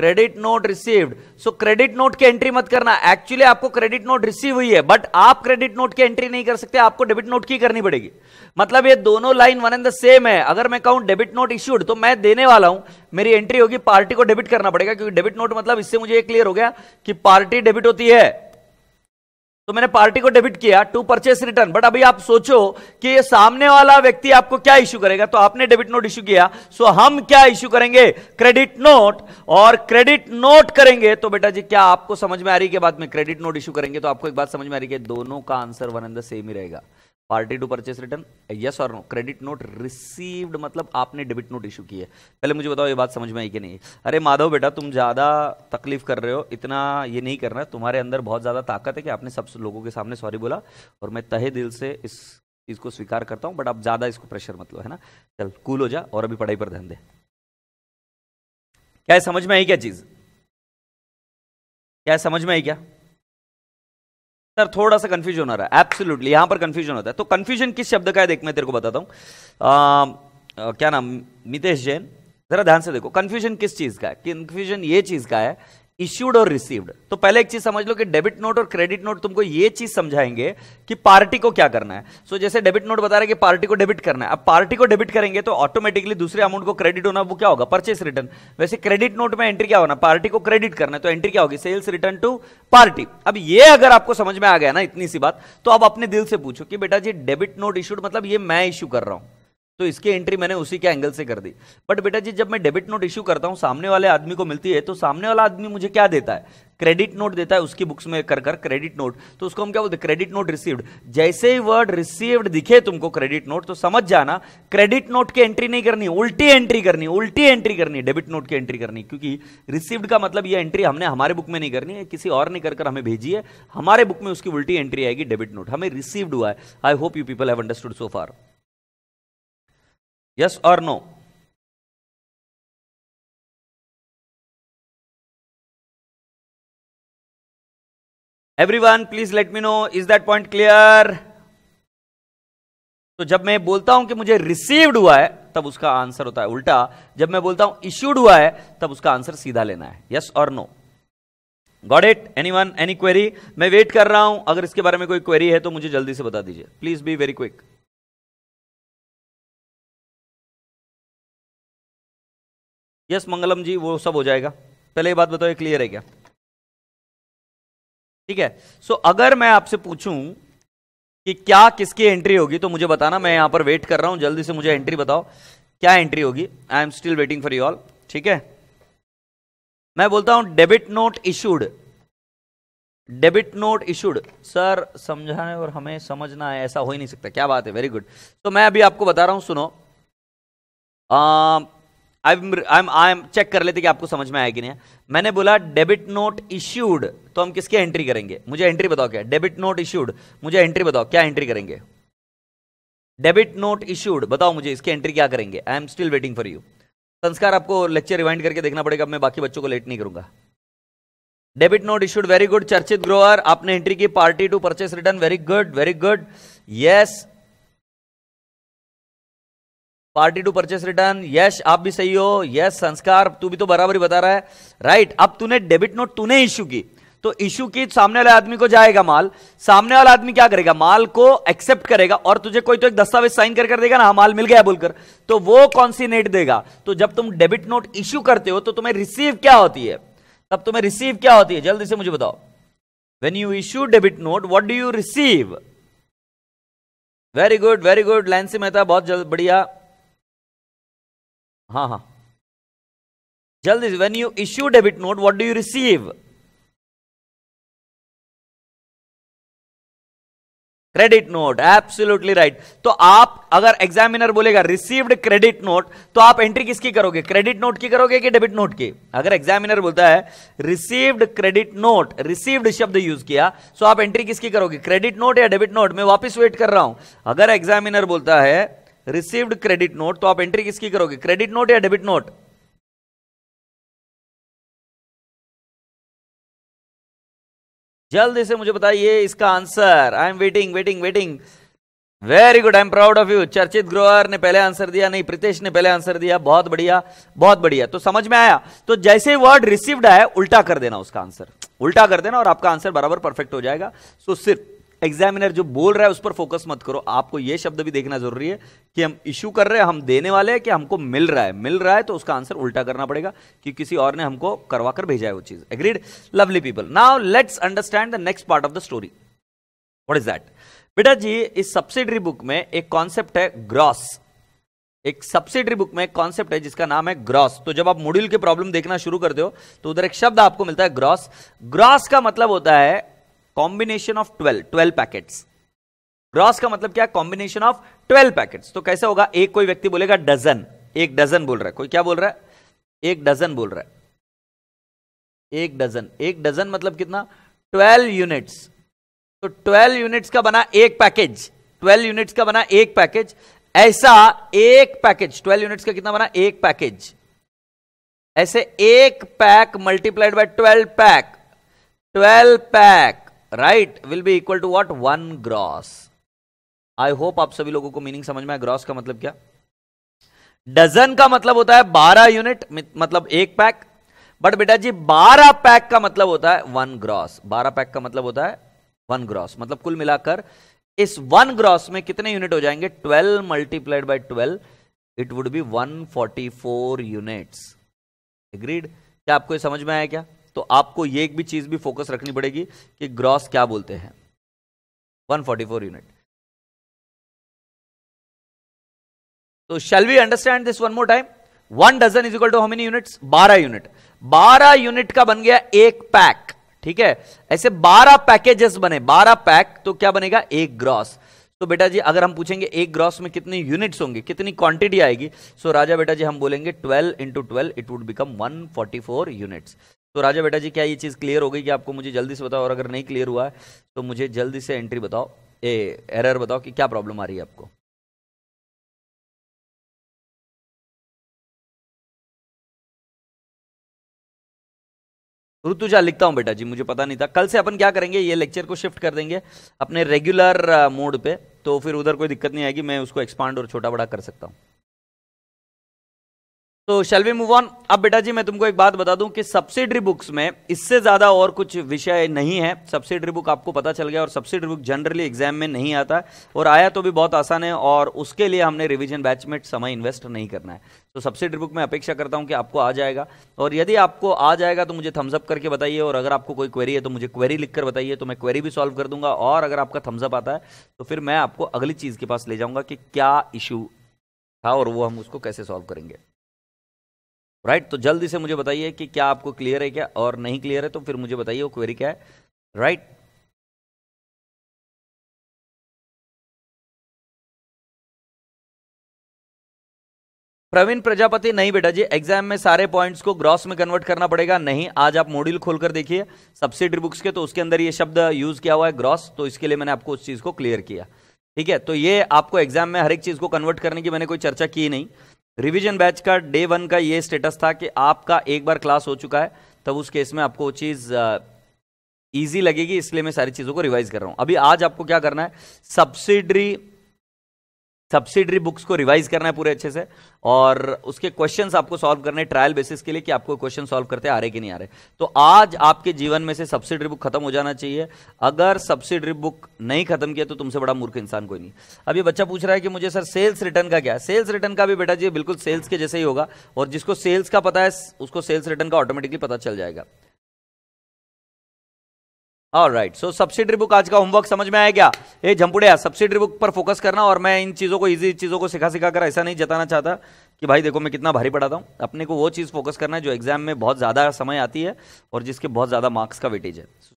credit note received so credit note की एंट्री मत करना एक्चुअली आपको क्रेडिट नोट रिसीव हुई है बट आप क्रेडिट नोट की एंट्री नहीं कर सकते आपको डेबिट नोट की करनी पड़ेगी मतलब ये दोनों line one and the same है अगर मैं कहूं डेबिट नोट इश्यूड तो मैं देने वाला हूं मेरी एंट्री होगी पार्टी को डेबिट करना पड़ेगा क्योंकि डेबिट नोट मतलब इससे मुझे क्लियर हो गया कि पार्टी डेबिट होती है तो मैंने पार्टी को डेबिट किया टू परचेस रिटर्न बट अभी आप सोचो कि ये सामने वाला व्यक्ति आपको क्या इश्यू करेगा तो आपने डेबिट नोट इश्यू किया सो हम क्या इश्यू करेंगे क्रेडिट नोट और क्रेडिट नोट करेंगे तो बेटा जी क्या आपको समझ में आ रही है बाद में क्रेडिट नोट इश्यू करेंगे तो आपको एक बात समझ में आ रही है दोनों का answer one and the same ही रहेगा party to purchase return yes और नो क्रेडिट नोट रिसीव्ड मतलब आपने डेबिट नोट इशू की है पहले मुझे बताओ ये बात समझ में आई कि नहीं अरे माधव बेटा तुम ज़्यादा तकलीफ कर रहे हो इतना ये नहीं करना तुम्हारे अंदर बहुत ज़्यादा ताकत है कि आपने सब लोगों के सामने सॉरी बोला और मैं तहे दिल से इस चीज़ को स्वीकार करता हूँ बट आप ज़्यादा इसको प्रेशर मत लो है ना चल कूल हो जा और अभी पढ़ाई पर ध्यान दे क्या समझ में आई क्या चीज़ क्या समझ में आई क्या सर थोड़ा सा कंफ्यूजन हो रहा है एब्सोल्युटली यहां पर कंफ्यूजन होता है तो कंफ्यूजन किस शब्द का है देख मैं तेरे को बताता आ, क्या नाम मितेश जैन जरा ध्यान से देखो कंफ्यूजन किस चीज़ का है कंफ्यूजन ये चीज़ का है इश्यूड और रिसीव्ड तो पहले एक चीज समझ लो कि डेबिट नोट और क्रेडिट नोट तुमको ये चीज समझाएंगे कि पार्टी को क्या करना है सो so, जैसे डेबिट नोट बता रहे कि पार्टी को डेबिट करना है अब पार्टी को डेबिट करेंगे तो ऑटोमेटिकली दूसरे अमाउंट को क्रेडिट होना वो क्या होगा परचेस रिटर्न वैसे क्रेडिट नोट में एंट्री क्या होना पार्टी को क्रेडिट करना है तो एंट्री क्या होगी सेल्स रिटर्न टू पार्टी अब ये अगर आपको समझ में आ गया ना इतनी सी बात तो आप अपने दिल से पूछो कि बेटा जी डेबिट नोट इशूड मतलब ये मैं इश्यू कर रहा हूं तो इसकी एंट्री मैंने उसी के एंगल से कर दी बट बेटा जी जब मैं डेबिट नोट इश्यू करता हूँ सामने वाले आदमी को मिलती है तो सामने वाला आदमी मुझे क्या देता है क्रेडिट नोट देता है उसकी बुक्स में कर कर क्रेडिट नोट तो उसको हम क्या बोलते हैं क्रेडिट नोट रिसीव्ड जैसे ही वर्ड रिसीव्ड दिखे तुमको क्रेडिट नोट तो समझ जाना क्रेडिट नोट की एंट्री नहीं करनी उल्टी एंट्री करनी उल्टी एंट्री करनी डेबिट नोट की एंट्री करनी क्योंकि रिसीव्ड का मतलब यह एंट्री हमने हमारे बुक में नहीं करनी है किसी और ने कर कर हमें भेजी है हमारे बुक में उसकी उल्टी एंट्री आएगी डेबिट नोट हमें रिसीव्ड हुआ है I hope you people have understood so far yes और no everyone please let me know is that point clear तो जब मैं बोलता हूं कि मुझे रिसीव्ड हुआ है तब उसका आंसर होता है उल्टा जब मैं बोलता हूं इश्यूड हुआ है तब उसका आंसर सीधा लेना है यस और no got it anyone any query मैं वेट कर रहा हूं अगर इसके बारे में कोई क्वेरी है तो मुझे जल्दी से बता दीजिए please be very quick yes Mangalam ji वो सब हो जाएगा पहले ये बात बताओ क्लियर है क्या ठीक है सो so, अगर मैं आपसे पूछूं कि क्या किसकी एंट्री होगी तो मुझे बताना मैं यहां पर वेट कर रहा हूं जल्दी से मुझे एंट्री बताओ क्या एंट्री होगी I am still waiting for you all ठीक है मैं बोलता हूं debit note issued debit note issued sir समझाने और हमें समझना है ऐसा हो ही नहीं सकता क्या बात है वेरी गुड तो मैं अभी आपको बता रहा हूं सुनो ah, I am am I check कर लेते कि आपको समझ में आया कि नहीं मैंने बोला डेबिट नोट इश्यूड तो हम किसकी एंट्री करेंगे मुझे एंट्री बताओ क्या डेबिट नोट इश्यूड मुझे एंट्री बताओ क्या एंट्री करेंगे डेबिट नोट इश्यूड बताओ मुझे इसकी एंट्री क्या करेंगे I am still waiting for you Sanskar आपको लेक्चर रिवाइंड करके देखना पड़ेगा मैं बाकी बच्चों को लेट नहीं करूंगा debit note issued very good Charchit Grover आपने एंट्री की party to purchase return very good very good yes party to purchase return Yash आप भी सही हो यस संस्कार तू भी तो बराबर ही बता रहा है राइट अब तूने डेबिट नोट तूने इश्यू की तो इश्यू की सामने वाले आदमी को जाएगा माल सामने वाला आदमी क्या करेगा माल को एक्सेप्ट करेगा और तुझे कोई तो एक दस्तावेज साइन कर कर देगा ना हाँ, माल मिल गया बोलकर तो वो कौन सी नेट देगा तो जब तुम डेबिट नोट इश्यू करते हो तो तुम्हें रिसीव क्या होती है तब तुम्हें रिसीव क्या होती है जल्दी से मुझे बताओ when you issue debit note what do you receive very good very good Lancy Mehta बहुत जल्द बढ़िया हाँ हाँ जल्दी when you issue debit note what do you receive credit note absolutely right तो आप अगर एग्जामिनर बोलेगा रिसीव्ड क्रेडिट नोट तो आप एंट्री किसकी करोगे क्रेडिट नोट की करोगे कि डेबिट नोट की अगर एग्जामिनर बोलता है रिसीव्ड क्रेडिट नोट रिसीव्ड शब्द यूज किया तो आप एंट्री किसकी करोगे क्रेडिट नोट या डेबिट नोट मैं वापस वेट कर रहा हूं अगर एग्जामिनर बोलता है रिसीव्ड क्रेडिट नोट तो आप एंट्री किसकी करोगे क्रेडिट नोट या डेबिट नोट जल्दी से मुझे बताइए इसका answer I am waiting waiting waiting very good I am proud of you Charchit Grover ने पहले आंसर दिया नहीं प्रीतेश ने पहले आंसर दिया बहुत बढ़िया बहुत बढ़िया तो समझ में आया तो जैसे वर्ड रिसीव्ड है उल्टा कर देना उसका आंसर उल्टा कर देना और आपका आंसर बराबर परफेक्ट हो जाएगा सो so, सिर्फ एग्जामिनर जो बोल रहा है उस पर फोकस मत करो आपको यह शब्द भी देखना जरूरी है कि हम इश्यू कर रहे हैं हम देने वाले हैं कि हमको मिल रहा है मिल रहा है तो उसका आंसर उल्टा करना पड़ेगा कि किसी और ने हमको करवा कर भेजा है वो चीज agreed lovely people now let's understand the next part of the story what is that बेटा जी इस सब्सिडरी बुक में एक कॉन्सेप्ट है ग्रॉस एक सब्सिडरी बुक में एक कॉन्सेप्ट है जिसका नाम है ग्रॉस तो जब आप मॉड्यूल के प्रॉब्लम देखना शुरू करते हो तो उधर एक शब्द आपको मिलता है ग्रॉस ग्रॉस का मतलब होता है combination of twelve twelve packets gross का मतलब क्या कॉम्बिनेशन ऑफ ट्वेल्व पैकेट्स तो कैसे होगा एक कोई व्यक्ति बोलेगा डजन एक डजन बोल रहा है कोई क्या बोल रहा है एक डजन बोल रहा है एक डजन एक डजन मतलब कितना ट्वेल्व यूनिट्स तो ट्वेल्व यूनिट्स का बना एक पैकेज ट्वेल्व यूनिट्स का बना एक पैकेज ऐसा एक पैकेज ट्वेल्व यूनिट्स का कितना बना एक पैकेज ऐसे एक pack multiplied by twelve pack twelve pack right will be equal to what one gross I hope आप सभी लोगों को मीनिंग समझ में आया ग्रॉस का मतलब क्या डजन का मतलब होता है बारह यूनिट मतलब एक पैक बट बेटा जी बारह पैक का मतलब होता है वन ग्रॉस बारह पैक का मतलब होता है वन ग्रॉस मतलब कुल मिलाकर इस वन ग्रॉस में कितने यूनिट हो जाएंगे twelve multiplied by twelve it would be one forty four units agreed क्या आपको समझ में आया क्या तो आपको ये एक भी चीज़ भी फोकस रखनी पड़ेगी कि ग्रॉस क्या बोलते हैं 144 यूनिट तो shall we understand this one more time one dozen is equal to how many units 12 unit 12 unit का बन गया एक पैक ठीक है ऐसे 12 पैकेजेस बने 12 पैक तो क्या बनेगा एक ग्रॉस तो बेटा जी अगर हम पूछेंगे एक ग्रॉस में कितनी यूनिट्स होंगे कितनी क्वांटिटी आएगी सो तो so, राजा बेटा जी हम बोलेंगे 12 into twelve it would become 144 units तो राजा बेटा जी क्या ये चीज़ क्लियर हो गई कि आपको मुझे जल्दी से बताओ और अगर नहीं क्लियर हुआ है तो मुझे जल्दी से एंट्री बताओ ए एरर बताओ कि क्या प्रॉब्लम आ रही है आपको ऋतुजा लिखता हूँ बेटा जी मुझे पता नहीं था कल से अपन क्या करेंगे ये लेक्चर को शिफ्ट कर देंगे अपने रेगुलर मोड पे तो फिर उधर कोई दिक्कत नहीं आएगी मैं उसको एक्सपांड और छोटा बड़ा कर सकता हूँ तो शेल वी मूव ऑन अब बेटा जी मैं तुमको एक बात बता दूं कि सब्सिडरी बुक्स में इससे ज़्यादा और कुछ विषय नहीं है सब्सिडरी बुक आपको पता चल गया और सब्सिडरी बुक जनरली एग्जाम में नहीं आता और आया तो भी बहुत आसान है और उसके लिए हमने रिविजन बैच में समय इन्वेस्ट नहीं करना है तो सब्सिडरी बुक में अपेक्षा करता हूं कि आपको आ जाएगा और यदि आपको आ जाएगा तो मुझे थम्सअप करके बताइए और अगर आपको कोई क्वेरी है तो मुझे क्वेरी लिख कर बताइए तो मैं क्वेरी भी सॉल्व कर दूंगा और अगर आपका थम्सअप आता है तो फिर मैं आपको अगली चीज़ के पास ले जाऊँगा कि क्या इशू था और वो हम उसको कैसे सॉल्व करेंगे राइट तो जल्दी से मुझे बताइए कि क्या आपको क्लियर है क्या और नहीं क्लियर है तो फिर मुझे बताइए वो क्वेरी क्या है राइट प्रवीण प्रजापति नहीं बेटा जी एग्जाम में सारे पॉइंट्स को ग्रॉस में कन्वर्ट करना पड़ेगा नहीं आज आप मॉड्यूल खोलकर देखिए सब्सिडी बुक्स के तो उसके अंदर ये शब्द यूज किया हुआ है ग्रॉस तो इसके लिए मैंने आपको उस चीज को क्लियर किया ठीक है तो ये आपको एग्जाम में हर एक चीज को कन्वर्ट करने की मैंने कोई चर्चा की नहीं रिवीजन बैच का डे वन का ये स्टेटस था कि आपका एक बार क्लास हो चुका है तब उस केस में आपको वो चीज़ ईजी लगेगी इसलिए मैं सारी चीज़ों को रिवाइज कर रहा हूँ अभी आज आपको क्या करना है सब्सिडरी सब्सिडरी बुक्स को रिवाइज करना है पूरे अच्छे से और उसके क्वेश्चन आपको सॉल्व करने ट्रायल बेसिस के लिए कि आपको क्वेश्चन सॉल्व करते आ रहे कि नहीं आ रहे तो आज आपके जीवन में से सब्सिडरी बुक खत्म हो जाना चाहिए अगर सब्सिडरी बुक नहीं खत्म किया तो तुमसे बड़ा मूर्ख इंसान कोई नहीं अब ये बच्चा पूछ रहा है कि मुझे सर सेल्स रिटर्न का क्या है सेल्स रिटर्न का भी बेटा जी बिल्कुल सेल्स के जैसे ही होगा और जिसको सेल्स का पता है उसको सेल्स रिटर्न का ऑटोमेटिकली पता चल जाएगा और राइट सो सब्सिडी बुक आज का होमवर्क समझ में आया क्या ये झंपुड़िया सब्सिडी बुक पर फोकस करना और मैं इन चीज़ों को इजी चीज़ों को सिखा सिखा कर ऐसा नहीं जताना चाहता कि भाई देखो मैं कितना भारी पढ़ाता हूँ अपने को वो चीज़ फोकस करना है जो एग्जाम में बहुत ज़्यादा समय आती है और जिसके बहुत ज़्यादा मार्क्स का वेटेज है